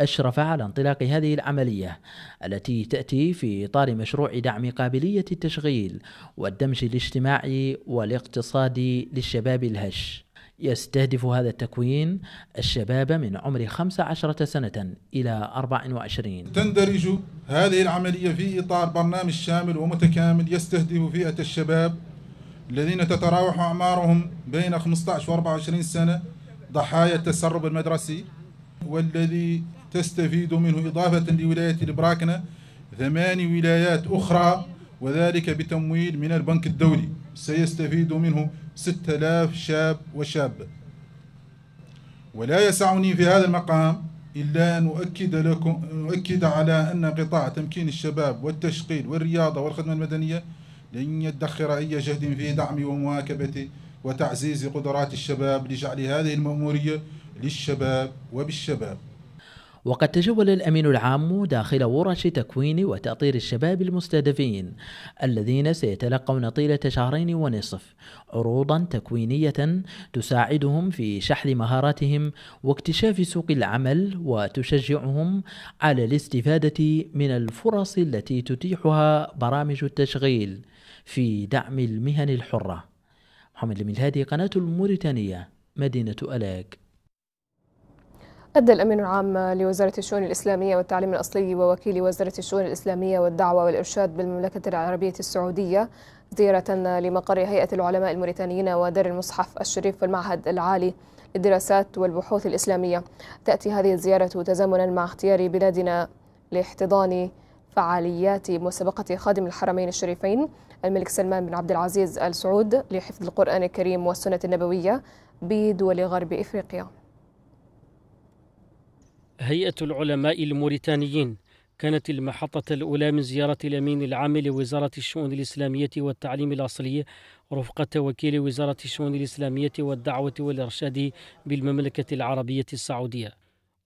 أشرف على انطلاق هذه العملية التي تأتي في إطار مشروع دعم قابلية التشغيل والدمج الاجتماعي والاقتصادي للشباب الهش يستهدف هذا التكوين الشباب من عمر 15 سنة إلى 24 تندرج هذه العملية في إطار برنامج شامل ومتكامل يستهدف فئة الشباب الذين تتراوح أعمارهم بين 15 و 24 سنة ضحايا التسرب المدرسي والذي تستفيد منه إضافة لولاية البراكنة ثماني ولايات أخرى وذلك بتمويل من البنك الدولي سيستفيد منه ستة آلاف شاب وشابة ولا يسعني في هذا المقام إلا أن أؤكد, لكم أؤكد على أن قطاع تمكين الشباب والتشغيل والرياضة والخدمة المدنية لن يدخر أي جهد في دعم ومواكبة وتعزيز قدرات الشباب لجعل هذه المأمورية للشباب وبالشباب وقد تجول الأمين العام داخل ورش تكوين وتأطير الشباب المستهدفين الذين سيتلقون طيلة شهرين ونصف عروضا تكوينية تساعدهم في شحن مهاراتهم واكتشاف سوق العمل وتشجعهم على الاستفادة من الفرص التي تتيحها برامج التشغيل في دعم المهن الحرة محمد هذه قناة الموريتانية مدينة ألاك أدى الأمين العام لوزارة الشؤون الإسلامية والتعليم الأصلي ووكيل وزارة الشؤون الإسلامية والدعوة والإرشاد بالمملكة العربية السعودية زيارة لمقر هيئة العلماء الموريتانيين ودار المصحف الشريف في المعهد العالي للدراسات والبحوث الإسلامية تأتي هذه الزيارة تزامنا مع اختيار بلادنا لاحتضان فعاليات مسابقة خادم الحرمين الشريفين الملك سلمان بن عبد العزيز آل سعود لحفظ القرآن الكريم والسنة النبوية بدول غرب إفريقيا هيئة العلماء الموريتانيين كانت المحطة الأولى من زيارة الأمين العام لوزارة الشؤون الإسلامية والتعليم الأصلي رفقة وكيل وزارة الشؤون الإسلامية والدعوة والإرشاد بالمملكة العربية السعودية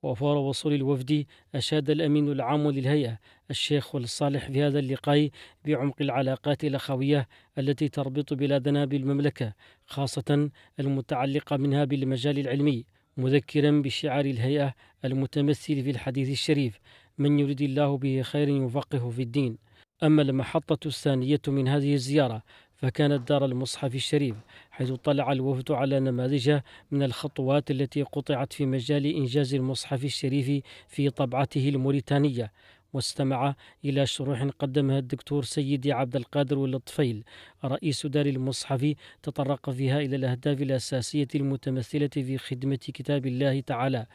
وفور وصول الوفد أشاد الأمين العام للهيئة الشيخ الصالح في هذا اللقاء بعمق العلاقات الأخوية التي تربط بلادنا بالمملكة خاصة المتعلقة منها بالمجال العلمي مذكرا بشعار الهيئة المتمثل في الحديث الشريف من يريد الله به خير يفقهه في الدين أما المحطة الثانية من هذه الزيارة فكانت دار المصحف الشريف حيث طلع الوفد على نماذج من الخطوات التي قطعت في مجال إنجاز المصحف الشريف في طبعته الموريتانية واستمع إلى شروح قدمها الدكتور سيدي عبد القادر والطفيل رئيس دار المصحف تطرق فيها إلى الأهداف الأساسية المتمثلة في خدمة كتاب الله تعالى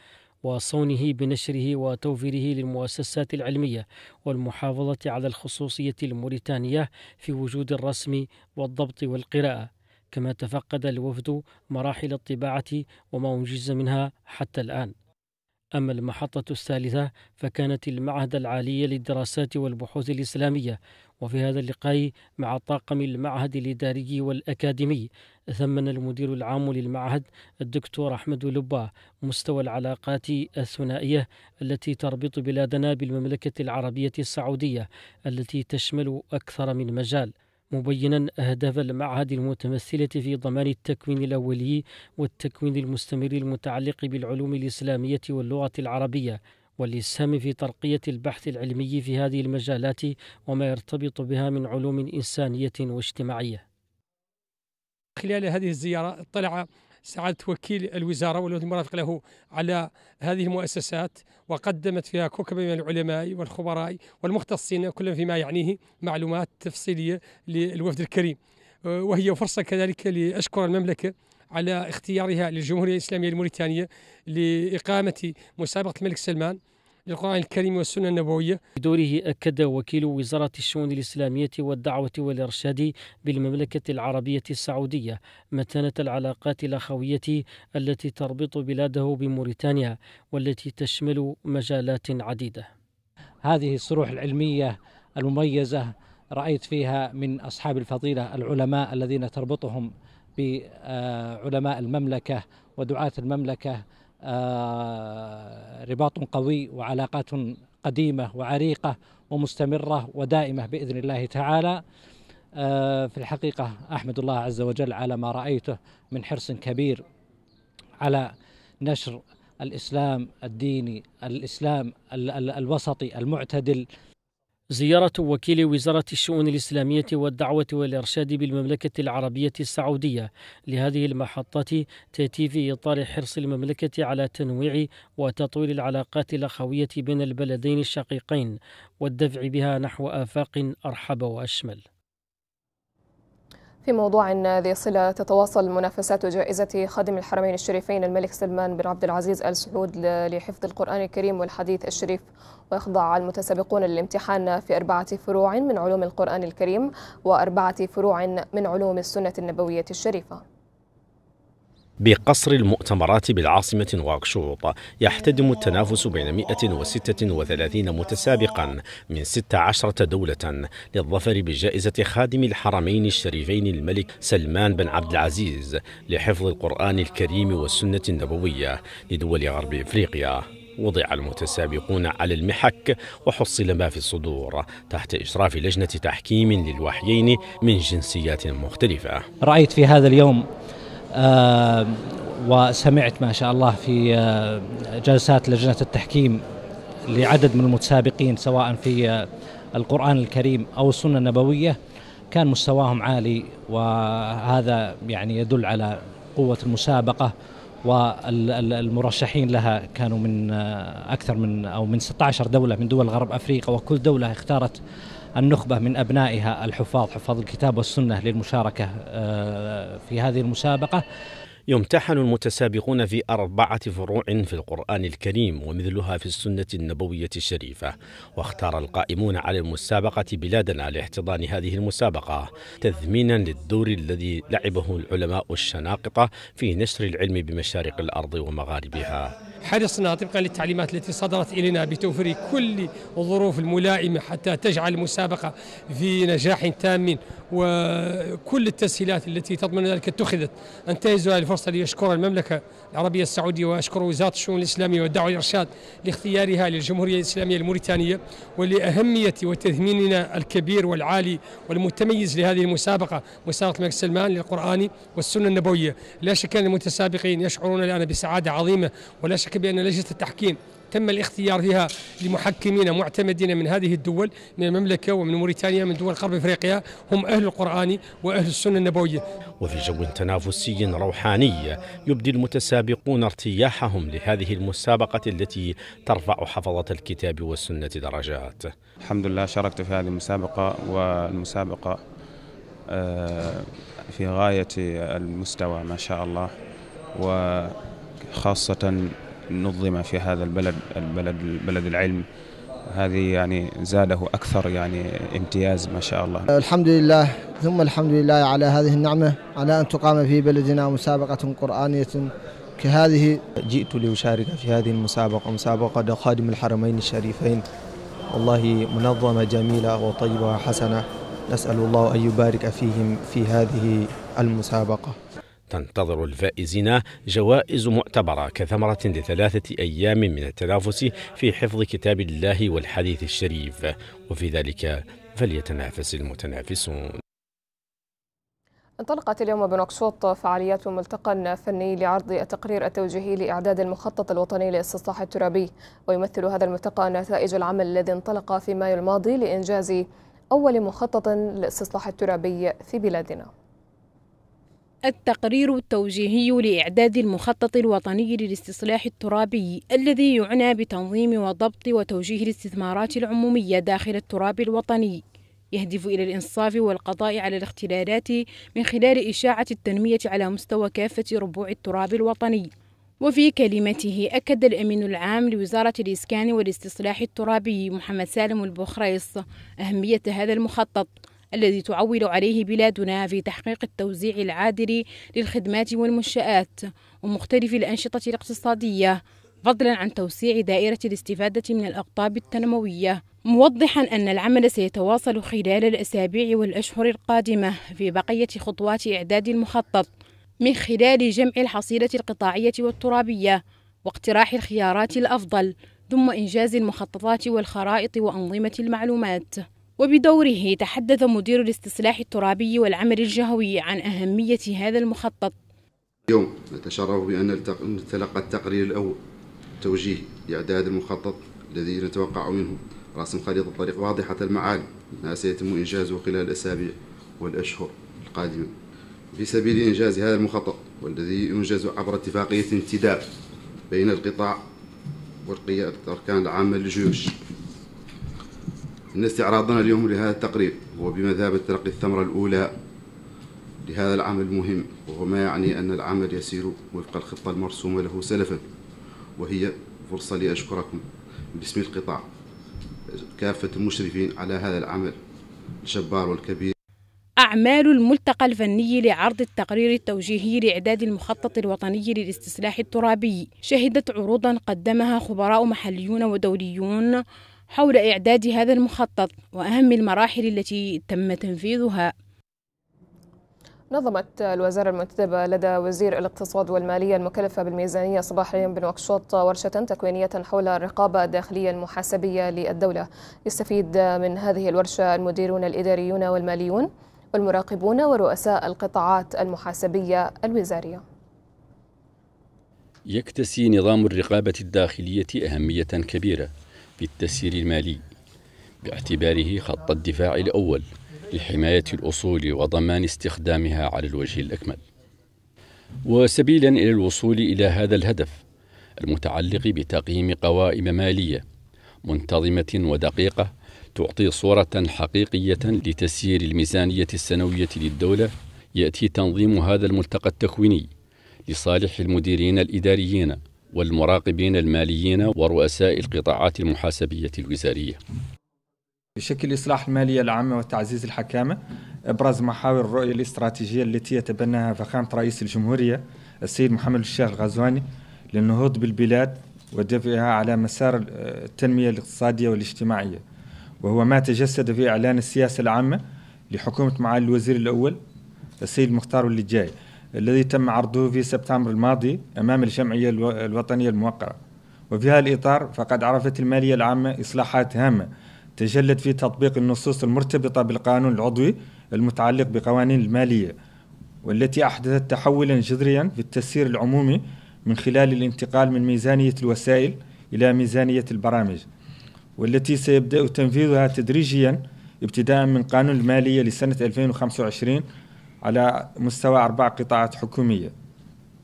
وصونه بنشره وتوفيره للمؤسسات العلمية والمحافظة على الخصوصية الموريتانية في وجود الرسم والضبط والقراءة كما تفقد الوفد مراحل الطباعة وما أنجز منها حتى الآن أما المحطة الثالثة فكانت المعهد العالي للدراسات والبحوث الإسلامية وفي هذا اللقاء مع طاقم المعهد الإداري والأكاديمي ثمن المدير العام للمعهد الدكتور أحمد لبا مستوى العلاقات الثنائية التي تربط بلادنا بالمملكة العربية السعودية التي تشمل أكثر من مجال مبينا أهداف المعهد المتمثلة في ضمان التكوين الأولي والتكوين المستمر المتعلق بالعلوم الإسلامية واللغة العربية والإسهام في ترقية البحث العلمي في هذه المجالات وما يرتبط بها من علوم إنسانية واجتماعية خلال هذه الزيارة اطلع سعادة وكيل الوزارة والذي مرافق له على هذه المؤسسات وقدمت فيها كوكب من العلماء والخبراء والمختصين كل فيما يعنيه معلومات تفصيلية للوفد الكريم آه، وهي فرصة كذلك لأشكر المملكة على اختيارها للجمهورية الإسلامية الموريتانية لإقامة مسابقة الملك سلمان للقرآن الكريم والسنة النبوية بدوره أكد وكيل وزارة الشؤون الإسلامية والدعوة والإرشاد بالمملكة العربية السعودية متانة العلاقات الأخوية التي تربط بلاده بموريتانيا والتي تشمل مجالات عديدة هذه الصروح العلمية المميزة رأيت فيها من أصحاب الفضيلة العلماء الذين تربطهم بعلماء المملكة ودعاة المملكة آه، رباط قوي وعلاقات قديمة وعريقة ومستمرة ودائمة بإذن الله تعالى آه، في الحقيقة أحمد الله عز وجل على ما رأيته من حرص كبير على نشر الإسلام الديني الإسلام الوسطي المعتدل زيارة وكيل وزارة الشؤون الإسلامية والدعوة والإرشاد بالمملكة العربية السعودية لهذه المحطة تأتي في إطار حرص المملكة على تنويع وتطوير العلاقات الأخوية بين البلدين الشقيقين والدفع بها نحو آفاق أرحب وأشمل في موضوع ذي صلة تتواصل منافسات جائزة خادم الحرمين الشريفين الملك سلمان بن عبد العزيز آل سعود لحفظ القرآن الكريم والحديث الشريف ويخضع المتسابقون للامتحان في أربعة فروع من علوم القرآن الكريم وأربعة فروع من علوم السنة النبوية الشريفة بقصر المؤتمرات بالعاصمة نواكشوط يحتدم التنافس بين 136 متسابقا من 16 دولة للظفر بجائزة خادم الحرمين الشريفين الملك سلمان بن عبد العزيز لحفظ القرآن الكريم والسنة النبوية لدول غرب إفريقيا وضع المتسابقون على المحك وحصل ما في الصدور تحت إشراف لجنة تحكيم للوحيين من جنسيات مختلفة رأيت في هذا اليوم آه، وسمعت ما شاء الله في آه، جلسات لجنة التحكيم لعدد من المتسابقين سواء في آه، القرآن الكريم أو السنة النبوية كان مستواهم عالي وهذا يعني يدل على قوة المسابقة والمرشحين لها كانوا من أكثر من أو من 16 دولة من دول غرب أفريقيا وكل دولة اختارت النخبة من أبنائها الحفاظ حفاظ الكتاب والسنة للمشاركة آه، في هذه المسابقة يمتحن المتسابقون في أربعة فروع في القرآن الكريم ومثلها في السنة النبوية الشريفة واختار القائمون على المسابقة بلادنا لاحتضان هذه المسابقة تذمينا للدور الذي لعبه العلماء الشناقطة في نشر العلم بمشارق الأرض ومغاربها حرصنا طبقا للتعليمات التي صدرت إلينا بتوفير كل الظروف الملائمة حتى تجعل المسابقة في نجاح تام وكل التسهيلات التي تضمن ذلك اتخذت هذه الفرصه لاشكر المملكه العربيه السعوديه واشكر وزاره الشؤون الاسلاميه والدعوه والارشاد لاختيارها للجمهوريه الاسلاميه الموريتانيه ولاهميه وتثميننا الكبير والعالي والمتميز لهذه المسابقه مسابقه الملك سلمان للقران والسنه النبويه لا شك ان المتسابقين يشعرون الان بسعاده عظيمه ولا شك بان لجنه التحكيم تم الاختيار فيها لمحكمين معتمدين من هذه الدول من المملكة ومن موريتانيا من دول غرب إفريقيا هم أهل القرآن وأهل السنة النبوية وفي جو تنافسي روحاني يبدي المتسابقون ارتياحهم لهذه المسابقة التي ترفع حفظة الكتاب والسنة درجات الحمد لله شاركت في هذه المسابقة والمسابقة آه، في غاية المستوى ما شاء الله وخاصة نظم في هذا البلد البلد بلد العلم هذه يعني زاده أكثر يعني امتياز ما شاء الله الحمد لله ثم الحمد لله على هذه النعمة على أن تقام في بلدنا مسابقة قرآنية كهذه جئت لأشارك في هذه المسابقة مسابقة خادم الحرمين الشريفين والله منظمة جميلة وطيبة وحسنة نسأل الله أن يبارك فيهم في هذه المسابقة تنتظر الفائزين جوائز معتبرة كثمرة لثلاثة أيام من التنافس في حفظ كتاب الله والحديث الشريف وفي ذلك فليتنافس المتنافسون انطلقت اليوم بنقشوط فعاليات ملتقى فني لعرض التقرير التوجيهي لإعداد المخطط الوطني للاستصلاح الترابي ويمثل هذا الملتقى نتائج العمل الذي انطلق في مايو الماضي لإنجاز أول مخطط للاستصلاح الترابي في بلادنا التقرير التوجيهي لإعداد المخطط الوطني للاستصلاح الترابي الذي يعنى بتنظيم وضبط وتوجيه الاستثمارات العمومية داخل التراب الوطني يهدف إلى الإنصاف والقضاء على الاختلالات من خلال إشاعة التنمية على مستوى كافة ربوع التراب الوطني وفي كلمته أكد الأمين العام لوزارة الإسكان والاستصلاح الترابي محمد سالم البخريص أهمية هذا المخطط الذي تعول عليه بلادنا في تحقيق التوزيع العادل للخدمات والمنشآت ومختلف الأنشطة الاقتصادية فضلا عن توسيع دائرة الاستفادة من الأقطاب التنموية موضحا أن العمل سيتواصل خلال الأسابيع والأشهر القادمة في بقية خطوات إعداد المخطط من خلال جمع الحصيلة القطاعية والترابية واقتراح الخيارات الأفضل ثم إنجاز المخططات والخرائط وأنظمة المعلومات وبدوره تحدث مدير الاستصلاح الترابي والعمل الجهوي عن أهمية هذا المخطط اليوم نتشرف بأن نتلقى التقرير الأول توجيه لإعداد المخطط الذي نتوقع منه رسم خريطة الطريق واضحة المعالم ما سيتم إنجازه خلال الأسابيع والأشهر القادمة في سبيل إنجاز هذا المخطط والذي ينجز عبر اتفاقية انتداب بين القطاع والقيادة الأركان العامة للجيوش إن استعراضنا اليوم لهذا التقرير هو بمثابة تلقي الثمرة الأولى لهذا العمل المهم وهو ما يعني أن العمل يسير وفق الخطة المرسومة له سلفا وهي فرصة لأشكركم باسم القطاع كافة المشرفين على هذا العمل الجبار والكبير أعمال الملتقى الفني لعرض التقرير التوجيهي لإعداد المخطط الوطني للاستصلاح الترابي شهدت عروضا قدمها خبراء محليون ودوليون حول إعداد هذا المخطط وأهم المراحل التي تم تنفيذها نظمت الوزارة المنتدبة لدى وزير الاقتصاد والمالية المكلفة بالميزانية صباح اليوم بنواكشوط ورشة تكوينية حول الرقابة الداخلية المحاسبية للدولة يستفيد من هذه الورشة المديرون الإداريون والماليون والمراقبون ورؤساء القطاعات المحاسبية الوزارية يكتسي نظام الرقابة الداخلية أهمية كبيرة بالتسيير المالي باعتباره خط الدفاع الأول لحماية الأصول وضمان استخدامها على الوجه الأكمل وسبيلا إلى الوصول إلى هذا الهدف المتعلق بتقييم قوائم مالية منتظمة ودقيقة تعطي صورة حقيقية لتسيير الميزانية السنوية للدولة يأتي تنظيم هذا الملتقى التكويني لصالح المديرين الإداريين والمراقبين الماليين ورؤساء القطاعات المحاسبية الوزارية بشكل إصلاح المالية العامة وتعزيز الحكامة إبراز محاور الرؤية الاستراتيجية التي يتبناها فخامة رئيس الجمهورية السيد محمد الشيخ الغزواني للنهوض بالبلاد ودفعها على مسار آه، التنمية الاقتصادية والاجتماعية وهو ما تجسد في إعلان السياسة العامة لحكومة معالي الوزير الأول السيد مختار جاي الذي تم عرضه في سبتمبر الماضي أمام الجمعية الوطنية الموقرة وفي هذا الإطار فقد عرفت المالية العامة إصلاحات هامة تجلت في تطبيق النصوص المرتبطة بالقانون العضوي المتعلق بقوانين المالية والتي أحدثت تحولا جذريا في التسيير العمومي من خلال الانتقال من ميزانية الوسائل إلى ميزانية البرامج والتي سيبدأ تنفيذها تدريجيا ابتداء من قانون المالية لسنة 2025 على مستوى أربع قطاعات حكومية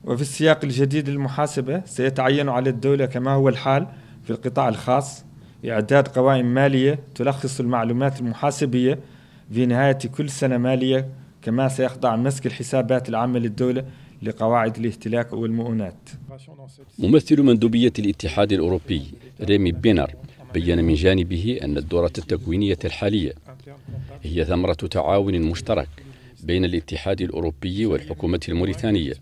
وفي السياق الجديد للمحاسبة سيتعين على الدولة كما هو الحال في القطاع الخاص إعداد قوائم مالية تلخص المعلومات المحاسبية في نهاية كل سنة مالية كما سيخضع مسك الحسابات العامة للدولة لقواعد الاهتلاك والمؤونات ممثل مندوبية الاتحاد الأوروبي ريمي بينر بين من جانبه أن الدورة التكوينية الحالية هي ثمرة تعاون مشترك بين الاتحاد الأوروبي والحكومة الموريتانية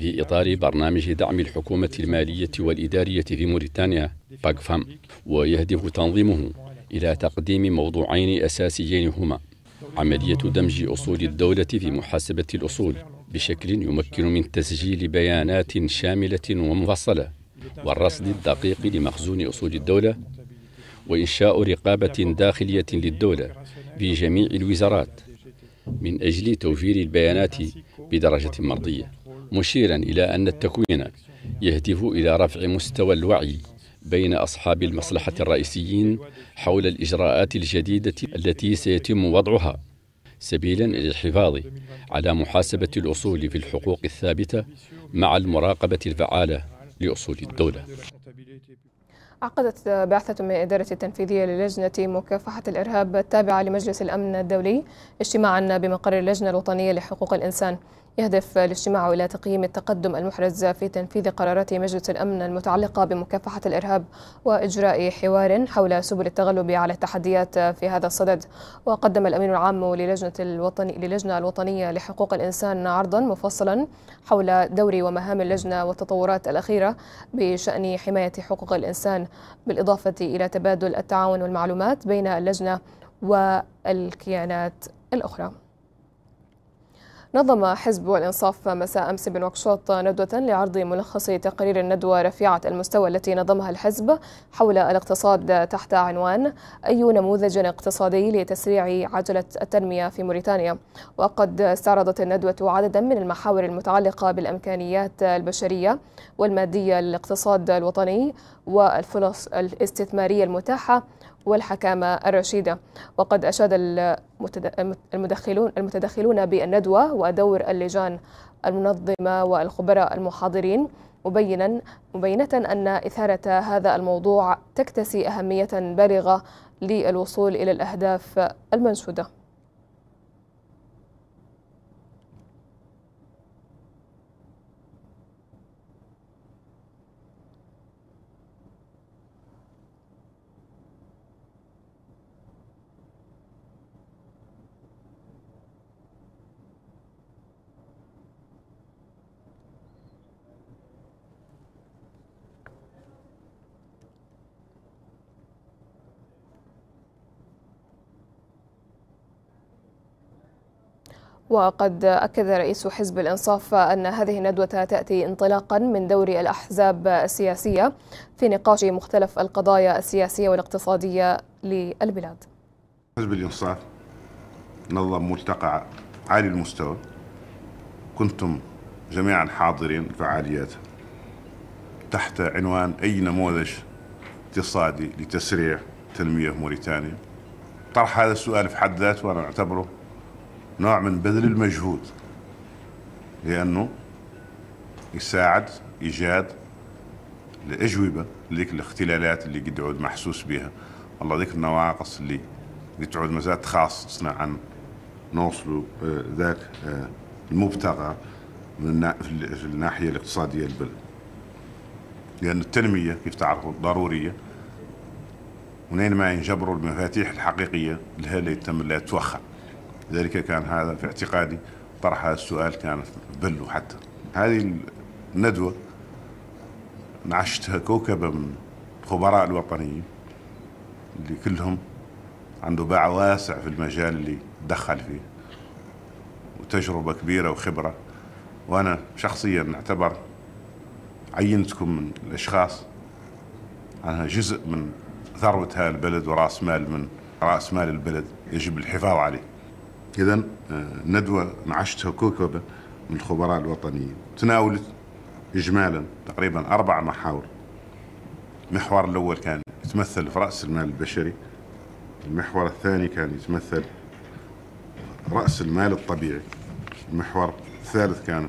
في إطار برنامج دعم الحكومة المالية والإدارية في موريتانيا باكفام ويهدف تنظيمه إلى تقديم موضوعين أساسيين هما عملية دمج أصول الدولة في محاسبة الأصول بشكل يمكن من تسجيل بيانات شاملة ومفصلة والرصد الدقيق لمخزون أصول الدولة وإنشاء رقابة داخلية للدولة في جميع الوزارات من أجل توفير البيانات بدرجة مرضية مشيرا إلى أن التكوين يهدف إلى رفع مستوى الوعي بين أصحاب المصلحة الرئيسيين حول الإجراءات الجديدة التي سيتم وضعها سبيلا للحفاظ على محاسبة الأصول في الحقوق الثابتة مع المراقبة الفعالة لأصول الدولة عقدت بعثة من إدارة التنفيذية للجنة مكافحة الإرهاب التابعة لمجلس الأمن الدولي اجتماعا بمقر اللجنة الوطنية لحقوق الإنسان يهدف الاجتماع إلى تقييم التقدم المحرز في تنفيذ قرارات مجلس الأمن المتعلقة بمكافحة الإرهاب وإجراء حوار حول سبل التغلب على التحديات في هذا الصدد وقدم الأمين العام للجنة, الوطني للجنة الوطنية لحقوق الإنسان عرضا مفصلا حول دور ومهام اللجنة والتطورات الأخيرة بشأن حماية حقوق الإنسان بالإضافة إلى تبادل التعاون والمعلومات بين اللجنة والكيانات الأخرى نظم حزب الإنصاف مساء أمس بنواكشوط ندوة لعرض ملخص تقرير الندوة رفيعة المستوى التي نظمها الحزب حول الاقتصاد تحت عنوان أي نموذج اقتصادي لتسريع عجلة التنمية في موريتانيا وقد استعرضت الندوة عددا من المحاور المتعلقة بالإمكانيات البشرية والمادية للاقتصاد الوطني والفرص الاستثمارية المتاحة والحكامة الرشيدة وقد أشاد المتدخلون, المتدخلون بالندوة ودور اللجان المنظمة والخبراء المحاضرين مبينا مبينة أن إثارة هذا الموضوع تكتسي أهمية بالغة للوصول إلى الأهداف المنشودة وقد أكد رئيس حزب الإنصاف أن هذه الندوة تأتي انطلاقا من دور الأحزاب السياسية في نقاش مختلف القضايا السياسية والاقتصادية للبلاد حزب الإنصاف نظم ملتقى عالي المستوى كنتم جميعا حاضرين الفعاليات تحت عنوان أي نموذج اقتصادي لتسريع تنمية موريتانيا طرح هذا السؤال في حد ذاته أنا أعتبره نوع من بذل المجهود لأنه يساعد إيجاد الأجوبة لذيك الاختلالات اللي قد عود محسوس بها الله ذيك النواقص اللي قد تعود خاص خاصتنا عن نوصلوا آه، ذاك آه، المبتغى من في الناحية الاقتصادية للبلد لأن التنمية كيف تعرفوا ضرورية منين ما ينجبروا المفاتيح الحقيقية لها اللي يتم لا توخى لذلك كان هذا في اعتقادي طرح هذا السؤال كان بله حتى هذه الندوة نعشتها كوكبة من خبراء الوطنيين اللي كلهم عنده باع واسع في المجال اللي دخل فيه وتجربة كبيرة وخبرة وأنا شخصيا أعتبر عينتكم من الأشخاص أنا جزء من ثروة هذا البلد ورأس مال من رأس مال البلد يجب الحفاظ عليه إذا آه، ندوة نعشتها كوكبة من الخبراء الوطنيين تناولت إجمالا تقريبا أربع محاور المحور الأول كان يتمثل في رأس المال البشري المحور الثاني كان يتمثل رأس المال الطبيعي المحور الثالث كان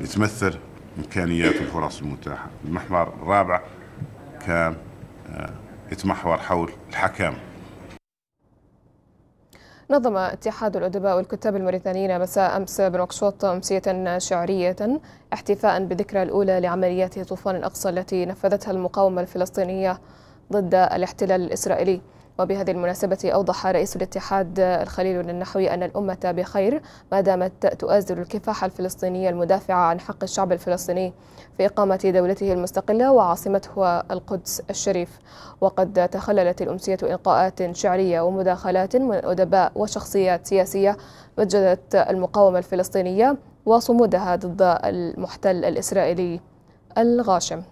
يتمثل إمكانيات الفرص المتاحة المحور الرابع كان آه، يتمحور حول الحكام نظم اتحاد الأدباء والكتاب الموريتانيين مساء أمس بنقشوط أمسية شعرية احتفاء بالذكرى الأولى لعمليات طوفان الأقصى التي نفذتها المقاومة الفلسطينية ضد الاحتلال الإسرائيلي وبهذه المناسبة أوضح رئيس الاتحاد الخليل للنحوي أن الأمة بخير ما دامت تؤازر الكفاح الفلسطيني المدافع عن حق الشعب الفلسطيني في إقامة دولته المستقلة وعاصمته القدس الشريف وقد تخللت الأمسية إلقاءات شعرية ومداخلات من أدباء وشخصيات سياسية مجدت المقاومة الفلسطينية وصمودها ضد المحتل الإسرائيلي الغاشم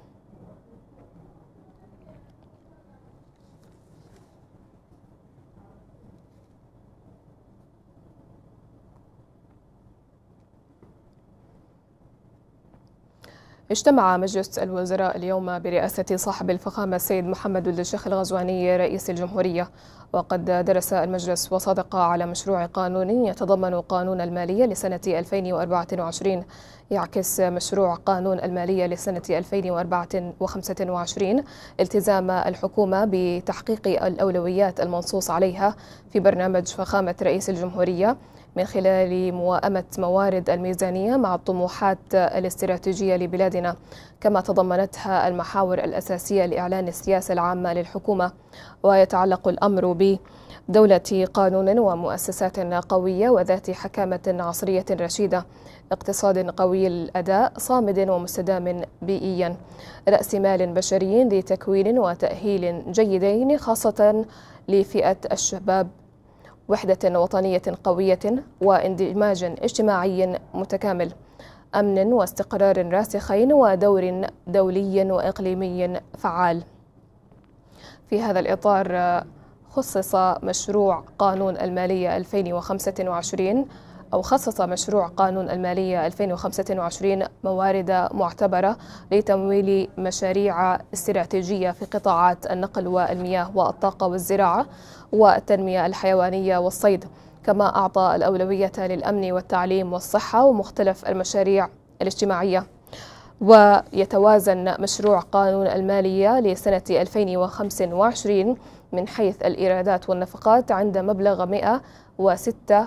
اجتمع مجلس الوزراء اليوم برئاسة صاحب الفخامة السيد محمد الشيخ الغزواني رئيس الجمهورية وقد درس المجلس وصدق على مشروع قانون يتضمن قانون المالية لسنة 2024 يعكس مشروع قانون المالية لسنة 2024 التزام الحكومة بتحقيق الأولويات المنصوص عليها في برنامج فخامة رئيس الجمهورية من خلال موائمة موارد الميزانية مع الطموحات الاستراتيجية لبلادنا كما تضمنتها المحاور الأساسية لإعلان السياسة العامة للحكومة ويتعلق الأمر ب دولة قانون ومؤسسات قوية وذات حكامة عصرية رشيدة اقتصاد قوي الأداء صامد ومستدام بيئيا رأس مال بشري ذي تكوين وتأهيل جيدين خاصة لفئة الشباب وحدة وطنية قوية واندماج اجتماعي متكامل أمن واستقرار راسخين ودور دولي وإقليمي فعال في هذا الإطار خصص مشروع قانون المالية 2025 أو خصص مشروع قانون المالية 2025 موارد معتبرة لتمويل مشاريع استراتيجية في قطاعات النقل والمياه والطاقة والزراعة والتنمية الحيوانية والصيد كما أعطى الأولوية للأمن والتعليم والصحة ومختلف المشاريع الاجتماعية ويتوازن مشروع قانون المالية لسنة 2025 من حيث الإيرادات والنفقات عند مبلغ 106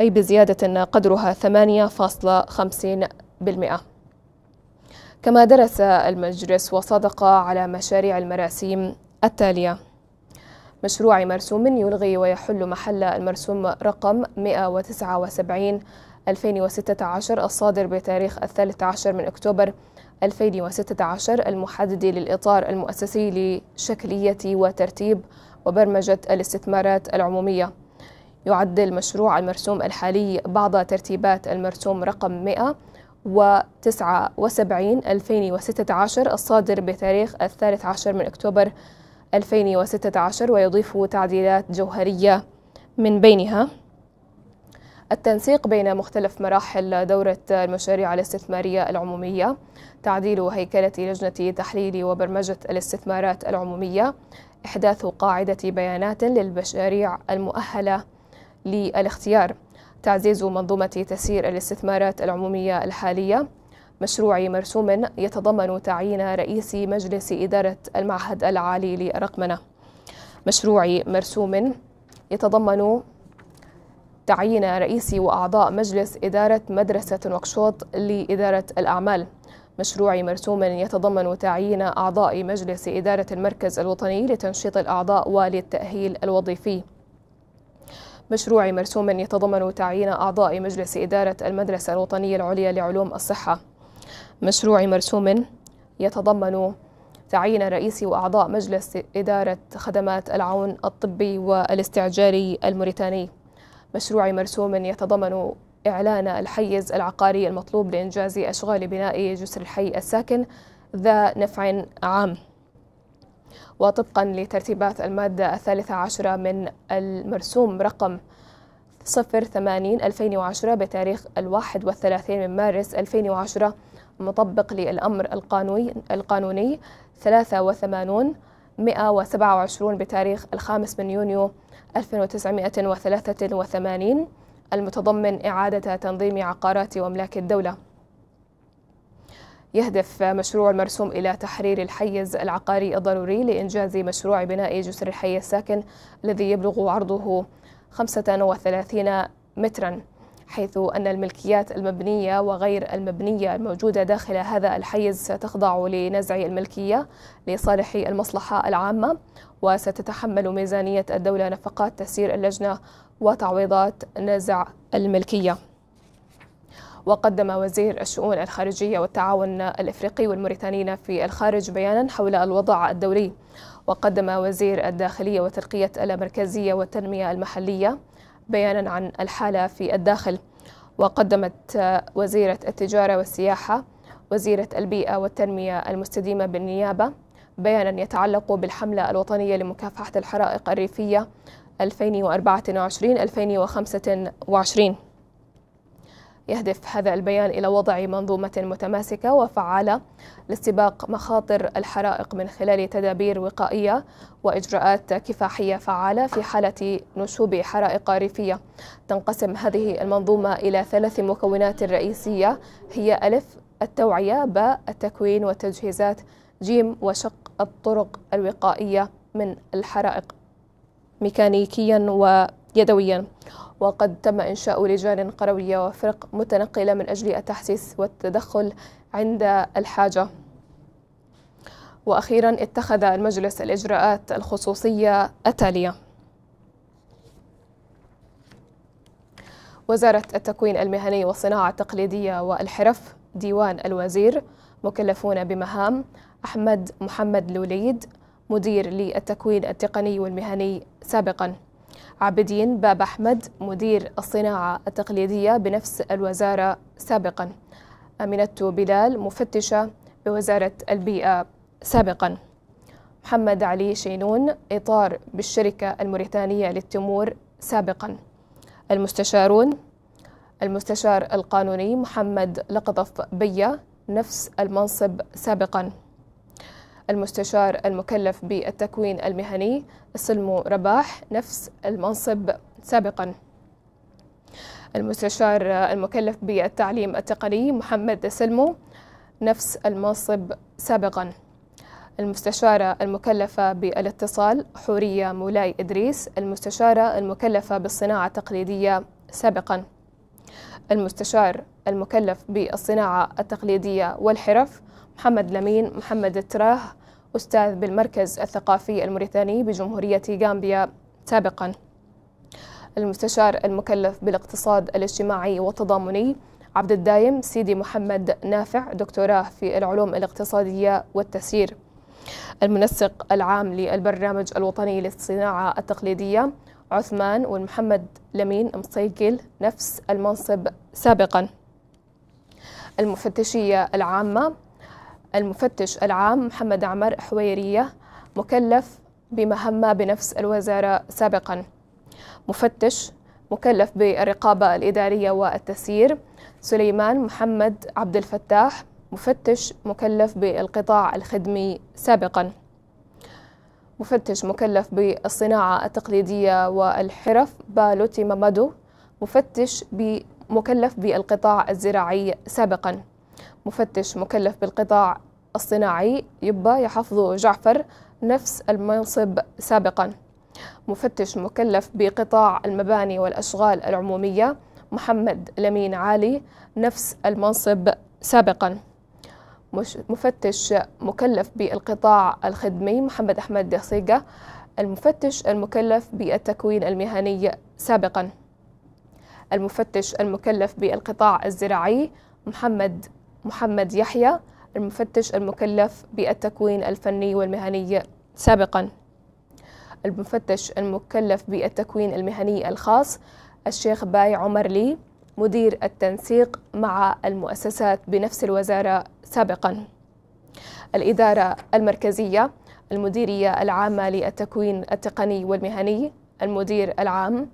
أي بزيادة قدرها 8.50% كما درس المجلس وصدق على مشاريع المراسيم التالية مشروع مرسوم يلغي ويحل محل المرسوم رقم 179 2016 الصادر بتاريخ الثالث عشر من أكتوبر 2016 المحدد للإطار المؤسسي لشكلية وترتيب وبرمجة الاستثمارات العمومية يعد المشروع المرسوم الحالي بعض ترتيبات المرسوم رقم 100 2016 الصادر بتاريخ الثالث عشر من أكتوبر 2016 ويضيف تعديلات جوهرية من بينها التنسيق بين مختلف مراحل دورة المشاريع الاستثمارية العمومية تعديل هيكلة لجنة تحليل وبرمجة الاستثمارات العمومية إحداث قاعدة بيانات للمشاريع المؤهلة للاختيار تعزيز منظومة تسيير الاستثمارات العمومية الحالية مشروع مرسوم يتضمن تعيين رئيس مجلس إدارة المعهد العالي للرقمنة مشروع مرسوم يتضمن تعيين رئيس وأعضاء مجلس إدارة مدرسة نقشوط لإدارة الأعمال مشروع مرسوم يتضمن تعيين أعضاء مجلس إدارة المركز الوطني لتنشيط الأعضاء وللتأهيل الوظيفي مشروع مرسوم يتضمن تعيين أعضاء مجلس إدارة المدرسة الوطنية العليا لعلوم الصحة مشروع مرسوم يتضمن تعيين رئيس وأعضاء مجلس إدارة خدمات العون الطبي والاستعجالي الموريتاني مشروع مرسوم يتضمن إعلان الحيز العقاري المطلوب لإنجاز أشغال بناء جسر الحي الساكن ذا نفع عام وطبقا لترتيبات المادة الثالثة عشرة من المرسوم رقم 080 2010 بتاريخ الواحد والثلاثين من مارس 2010 مطبق للأمر القانوني القانوني 83 127 بتاريخ الخامس من يونيو 1983 المتضمن إعادة تنظيم عقارات وأملاك الدولة يهدف مشروع المرسوم إلى تحرير الحيز العقاري الضروري لإنجاز مشروع بناء جسر الحي الساكن الذي يبلغ عرضه 35 متراً حيث أن الملكيات المبنية وغير المبنية الموجودة داخل هذا الحيز ستخضع لنزع الملكية لصالح المصلحة العامة وستتحمل ميزانية الدولة نفقات تسيير اللجنة وتعويضات نزع الملكية وقدم وزير الشؤون الخارجية والتعاون الإفريقي والموريتانيين في الخارج بيانا حول الوضع الدولي وقدم وزير الداخلية وترقية المركزية والتنمية المحلية بيانا عن الحالة في الداخل وقدمت وزيرة التجارة والسياحة وزيرة البيئة والتنمية المستديمة بالنيابة بيانا يتعلق بالحملة الوطنية لمكافحة الحرائق الريفية 2024-2025 يهدف هذا البيان إلى وضع منظومة متماسكة وفعالة لاستباق مخاطر الحرائق من خلال تدابير وقائية وإجراءات كفاحية فعالة في حالة نشوب حرائق ريفية تنقسم هذه المنظومة إلى ثلاث مكونات رئيسية هي ألف التوعية باء التكوين والتجهيزات جيم وشق الطرق الوقائية من الحرائق ميكانيكيا ويدويا وقد تم إنشاء لجان قروية وفرق متنقلة من أجل التحسيس والتدخل عند الحاجة وأخيرا اتخذ المجلس الإجراءات الخصوصية التالية وزارة التكوين المهني والصناعة التقليدية والحرف ديوان الوزير مكلفون بمهام أحمد محمد الوليد مدير للتكوين التقني والمهني سابقاً عابدين باب أحمد مدير الصناعة التقليدية بنفس الوزارة سابقا أمينة بلال مفتشة بوزارة البيئة سابقا محمد علي شينون إطار بالشركة الموريتانية للتمور سابقا المستشارون المستشار القانوني محمد لقطف بية نفس المنصب سابقا المستشار المكلف بالتكوين المهني سلمو رباح نفس المنصب سابقاً المستشار المكلف بالتعليم التقني محمد سلمو نفس المنصب سابقا المستشارة المكلفة بالاتصال حورية مولاي إدريس المستشارة المكلفة بالصناعة التقليدية سابقا المستشار المكلف بالصناعة التقليدية والحرف محمد لمين محمد التراه أستاذ بالمركز الثقافي الموريتاني بجمهورية غامبيا سابقا المستشار المكلف بالاقتصاد الاجتماعي والتضامني عبد الدايم سيدي محمد نافع دكتوراه في العلوم الاقتصادية والتسيير المنسق العام للبرنامج الوطني للصناعة التقليدية عثمان والمحمد لمين مصيقل نفس المنصب سابقا المفتشية العامة المفتش العام محمد عمر حويرية مكلف بمهمة بنفس الوزارة سابقا مفتش مكلف بالرقابة الإدارية والتسيير سليمان محمد عبد الفتاح مفتش مكلف بالقطاع الخدمي سابقا مفتش مكلف بالصناعة التقليدية والحرف بالوتي مامادو مفتش مكلف بالقطاع الزراعي سابقا مفتش مكلف بالقطاع الصناعي يبا يحفظ جعفر نفس المنصب سابقا مفتش مكلف بقطاع المباني والأشغال العمومية محمد لمين علي نفس المنصب سابقا مفتش مكلف بالقطاع الخدمي محمد أحمد دصيقة المفتش المكلف بالتكوين المهني سابقا المفتش المكلف بالقطاع الزراعي محمد محمد يحيى المفتش المكلف بالتكوين الفني والمهني سابقا المفتش المكلف بالتكوين المهني الخاص الشيخ باي عمر لي مدير التنسيق مع المؤسسات بنفس الوزارة سابقا الإدارة المركزية المديرية العامة للتكوين التقني والمهني المدير العام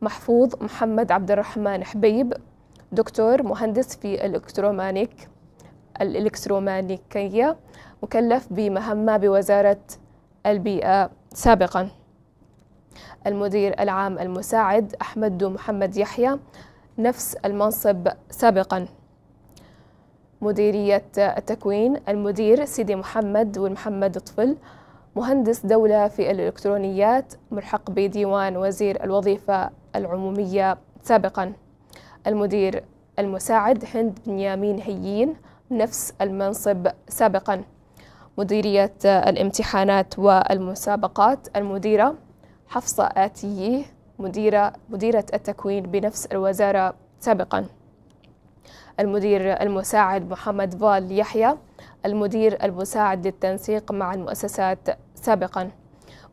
محفوظ محمد عبد الرحمن حبيب دكتور مهندس في الإلكترومانيك الإلكترومانيكية مكلف بمهمة بوزارة البيئة سابقا المدير العام المساعد أحمد محمد يحيى نفس المنصب سابقا مديرية التكوين المدير سيدي محمد والمحمد طفل مهندس دولة في الإلكترونيات ملحق بديوان وزير الوظيفة العمومية سابقا المدير المساعد هند بنيامين هيين نفس المنصب سابقا مديرية الامتحانات والمسابقات المديرة حفصة آتيه مديرة مديرة التكوين بنفس الوزارة سابقا المدير المساعد محمد فال يحيى المدير المساعد للتنسيق مع المؤسسات سابقا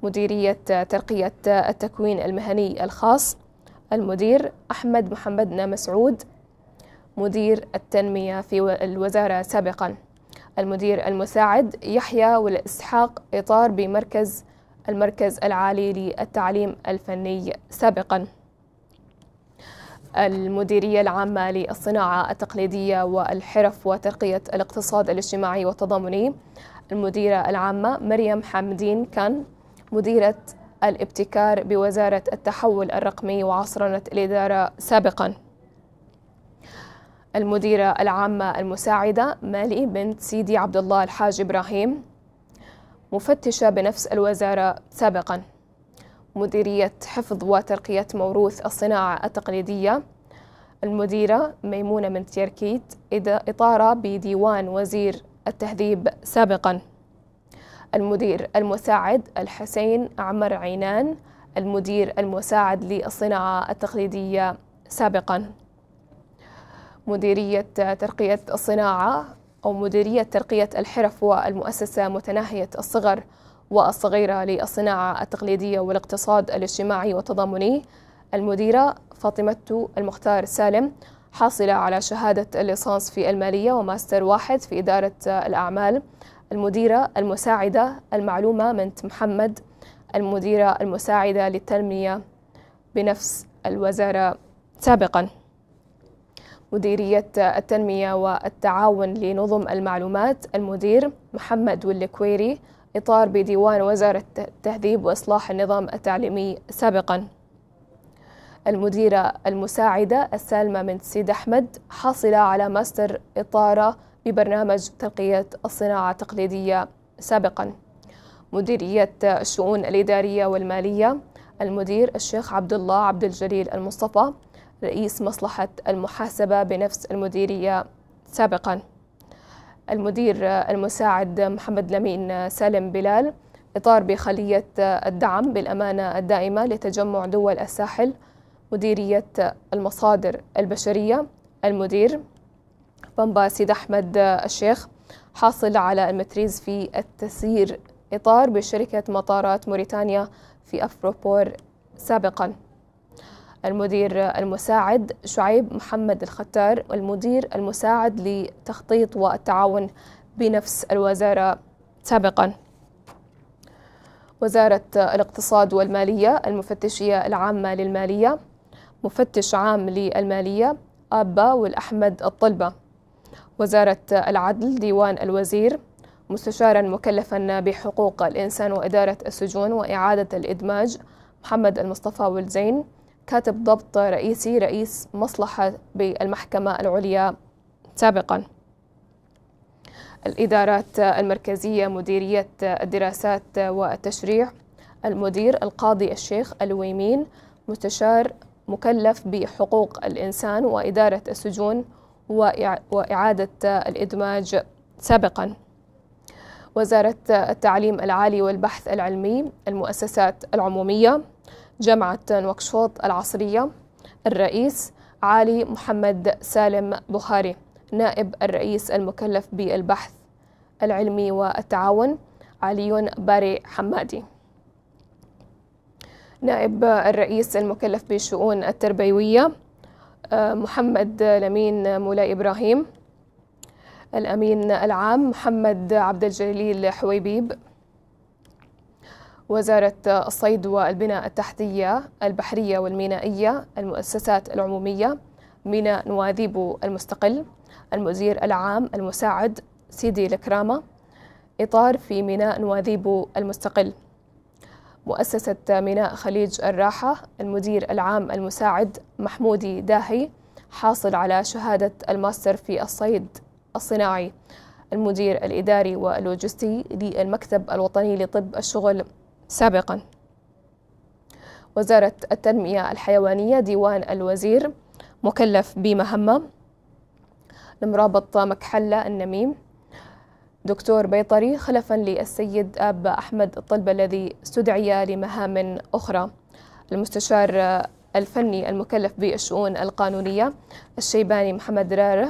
مديرية ترقية التكوين المهني الخاص المدير أحمد محمدنا مسعود مدير التنمية في الوزارة سابقا المدير المساعد يحيى والإسحاق إطار بمركز المركز العالي للتعليم الفني سابقا المديرية العامة للصناعة التقليدية والحرف وترقية الاقتصاد الاجتماعي والتضامني المديرة العامة مريم حمدين كان مديرة الابتكار بوزارة التحول الرقمي وعصرنة الإدارة سابقاً المديرة العامة المساعدة مالي بنت سيدي عبد الله الحاج إبراهيم مفتشة بنفس الوزارة سابقا مديرية حفظ وترقية موروث الصناعة التقليدية المديرة ميمونة من تيركيت إطارة بديوان وزير التهذيب سابقا المدير المساعد الحسين عمر عينان المدير المساعد للصناعة التقليدية سابقاً مديرية ترقية الصناعة أو مديرية ترقية الحرف والمؤسسة متناهية الصغر والصغيرة للصناعة التقليدية والاقتصاد الاجتماعي والتضامني المديرة فاطمة المختار سالم حاصلة على شهادة الليسانس في المالية وماستر واحد في إدارة الأعمال المديرة المساعدة المعلومة منت محمد المديرة المساعدة للتنمية بنفس الوزارة سابقاً مديرية التنمية والتعاون لنظم المعلومات المدير محمد والكويري إطار بديوان وزارة التهذيب وإصلاح النظام التعليمي سابقاً المديرة المساعدة السالمة من سيد أحمد حاصلة على ماستر إطارة ببرنامج تنقية الصناعة التقليدية سابقا مديرية الشؤون الإدارية والمالية المدير الشيخ عبد الله عبد الجليل المصطفى رئيس مصلحة المحاسبة بنفس المديرية سابقا المدير المساعد محمد لمين سالم بلال إطار بخلية الدعم بالأمانة الدائمة لتجمع دول الساحل مديرية المصادر البشرية المدير بامبا سيد أحمد الشيخ حاصل على المتريز في التسيير إطار بشركة مطارات موريتانيا في أفروبور سابقاً المدير المساعد شعيب محمد الختار المدير المساعد للتخطيط والتعاون بنفس الوزارة سابقاً وزارة الاقتصاد والمالية المفتشية العامة للمالية مفتش عام للمالية أبا والأحمد الطلبة وزارة العدل ديوان الوزير مستشارا مكلفا بحقوق الإنسان وإدارة السجون وإعادة الإدماج محمد المصطفى والزين كاتب ضبط رئيسي رئيس مصلحة بالمحكمة العليا سابقاً الإدارات المركزية مديرية الدراسات والتشريع المدير القاضي الشيخ الويمين مستشار مكلف بحقوق الإنسان وإدارة السجون وإعادة الإدماج سابقا وزارة التعليم العالي والبحث العلمي المؤسسات العمومية جامعة نواكشوط العصرية الرئيس علي محمد سالم بخاري نائب الرئيس المكلف بالبحث العلمي والتعاون علي باري حمادي نائب الرئيس المكلف بالشؤون التربوية آه، محمد لمين مولاي إبراهيم الأمين العام محمد عبد الجليل حويبيب وزارة الصيد والبنى التحتية البحرية والمينائية المؤسسات العمومية ميناء نواذيبو المستقل المدير العام المساعد سيدي الكرامة إطار في ميناء نواذيبو المستقل مؤسسة ميناء خليج الراحة المدير العام المساعد محمودي داهي حاصل على شهادة الماستر في الصيد الصناعي المدير الإداري واللوجستي للمكتب الوطني لطب الشغل سابقا وزارة التنمية الحيوانية ديوان الوزير مكلف بمهمة المرابط مكحلة النميم دكتور بيطري خلفا للسيد أب أحمد الطلبة الذي استدعي لمهام أخرى المستشار الفني المكلف بالشؤون القانونية الشيباني محمد راره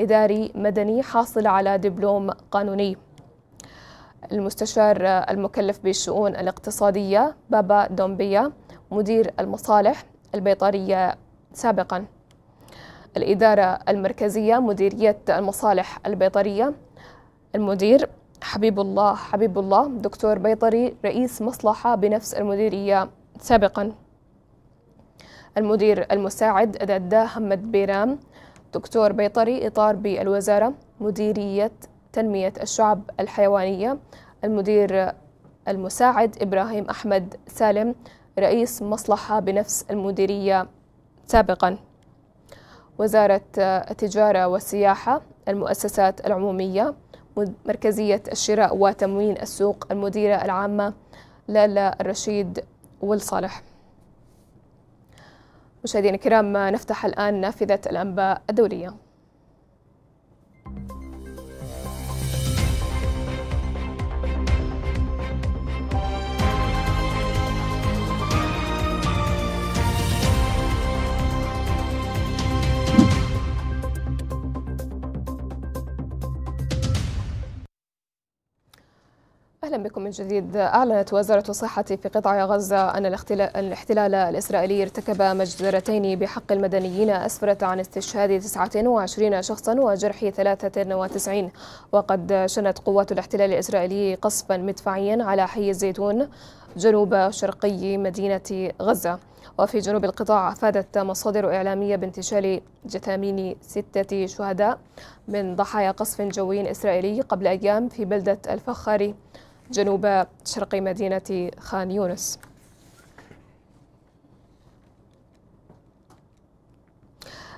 إداري مدني حاصل على دبلوم قانوني المستشار المكلف بالشؤون الاقتصادية بابا دومبيا مدير المصالح البيطرية سابقا الإدارة المركزية مديرية المصالح البيطرية المدير حبيب الله حبيب الله دكتور بيطري رئيس مصلحة بنفس المديرية سابقا المدير المساعد أدداه محمد بيرام دكتور بيطري إطار بالوزارة مديرية تنمية الشعب الحيوانية المدير المساعد إبراهيم أحمد سالم رئيس مصلحة بنفس المديرية سابقا وزارة التجارة والسياحة المؤسسات العمومية مركزية الشراء وتموين السوق المديرة العامة لالا الرشيد والصالح مشاهدينا الكرام نفتح الآن نافذة الأنباء الدولية أهلا بكم من جديد أعلنت وزارة الصحة في قطاع غزة أن الاحتلال الإسرائيلي ارتكب مجزرتين بحق المدنيين أسفرت عن استشهاد 29 شخصا وجرح 93 وقد شنت قوات الاحتلال الإسرائيلي قصفا مدفعيا على حي الزيتون جنوب شرقي مدينة غزة وفي جنوب القطاع أفادت مصادر إعلامية بانتشال جثامين ستة شهداء من ضحايا قصف جوي إسرائيلي قبل أيام في بلدة الفخاري جنوب شرق مدينة خان يونس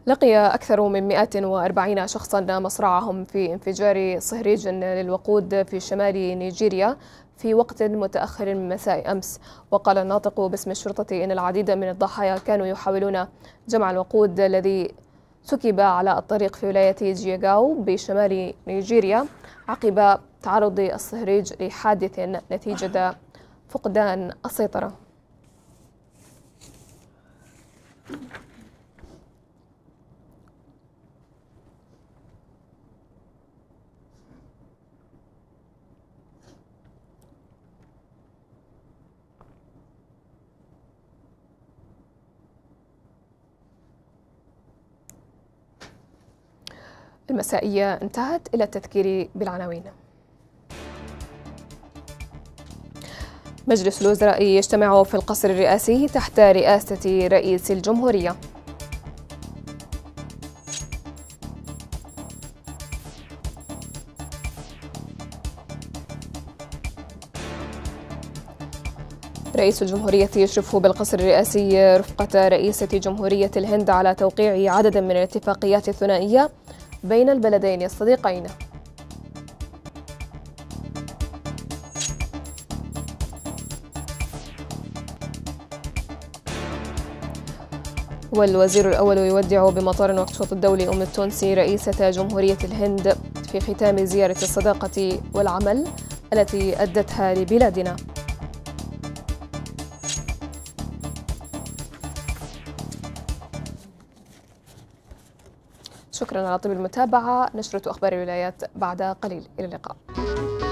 لقي أكثر من 140 شخصا مصرعهم في انفجار صهريج للوقود في شمال نيجيريا في وقت متأخر من مساء أمس وقال الناطق باسم الشرطة إن العديد من الضحايا كانوا يحاولون جمع الوقود الذي سكب على الطريق في ولاية جيغاو بشمال نيجيريا عقب تعرض الصهريج لحادث نتيجة فقدان السيطرة المسائية انتهت إلى التذكير بالعناوين مجلس الوزراء يجتمع في القصر الرئاسي تحت رئاسة رئيس الجمهورية رئيس الجمهورية يشرف بالقصر الرئاسي رفقة رئيسة جمهورية الهند على توقيع عدد من الاتفاقيات الثنائية بين البلدين الصديقين والوزير الأول يودع بمطار نواكشوط الدولي أم التونسي رئيسة جمهورية الهند في ختام زيارة الصداقة والعمل التي أدتها لبلادنا شكرا على طيب المتابعة نشرة أخبار الولايات بعد قليل إلى اللقاء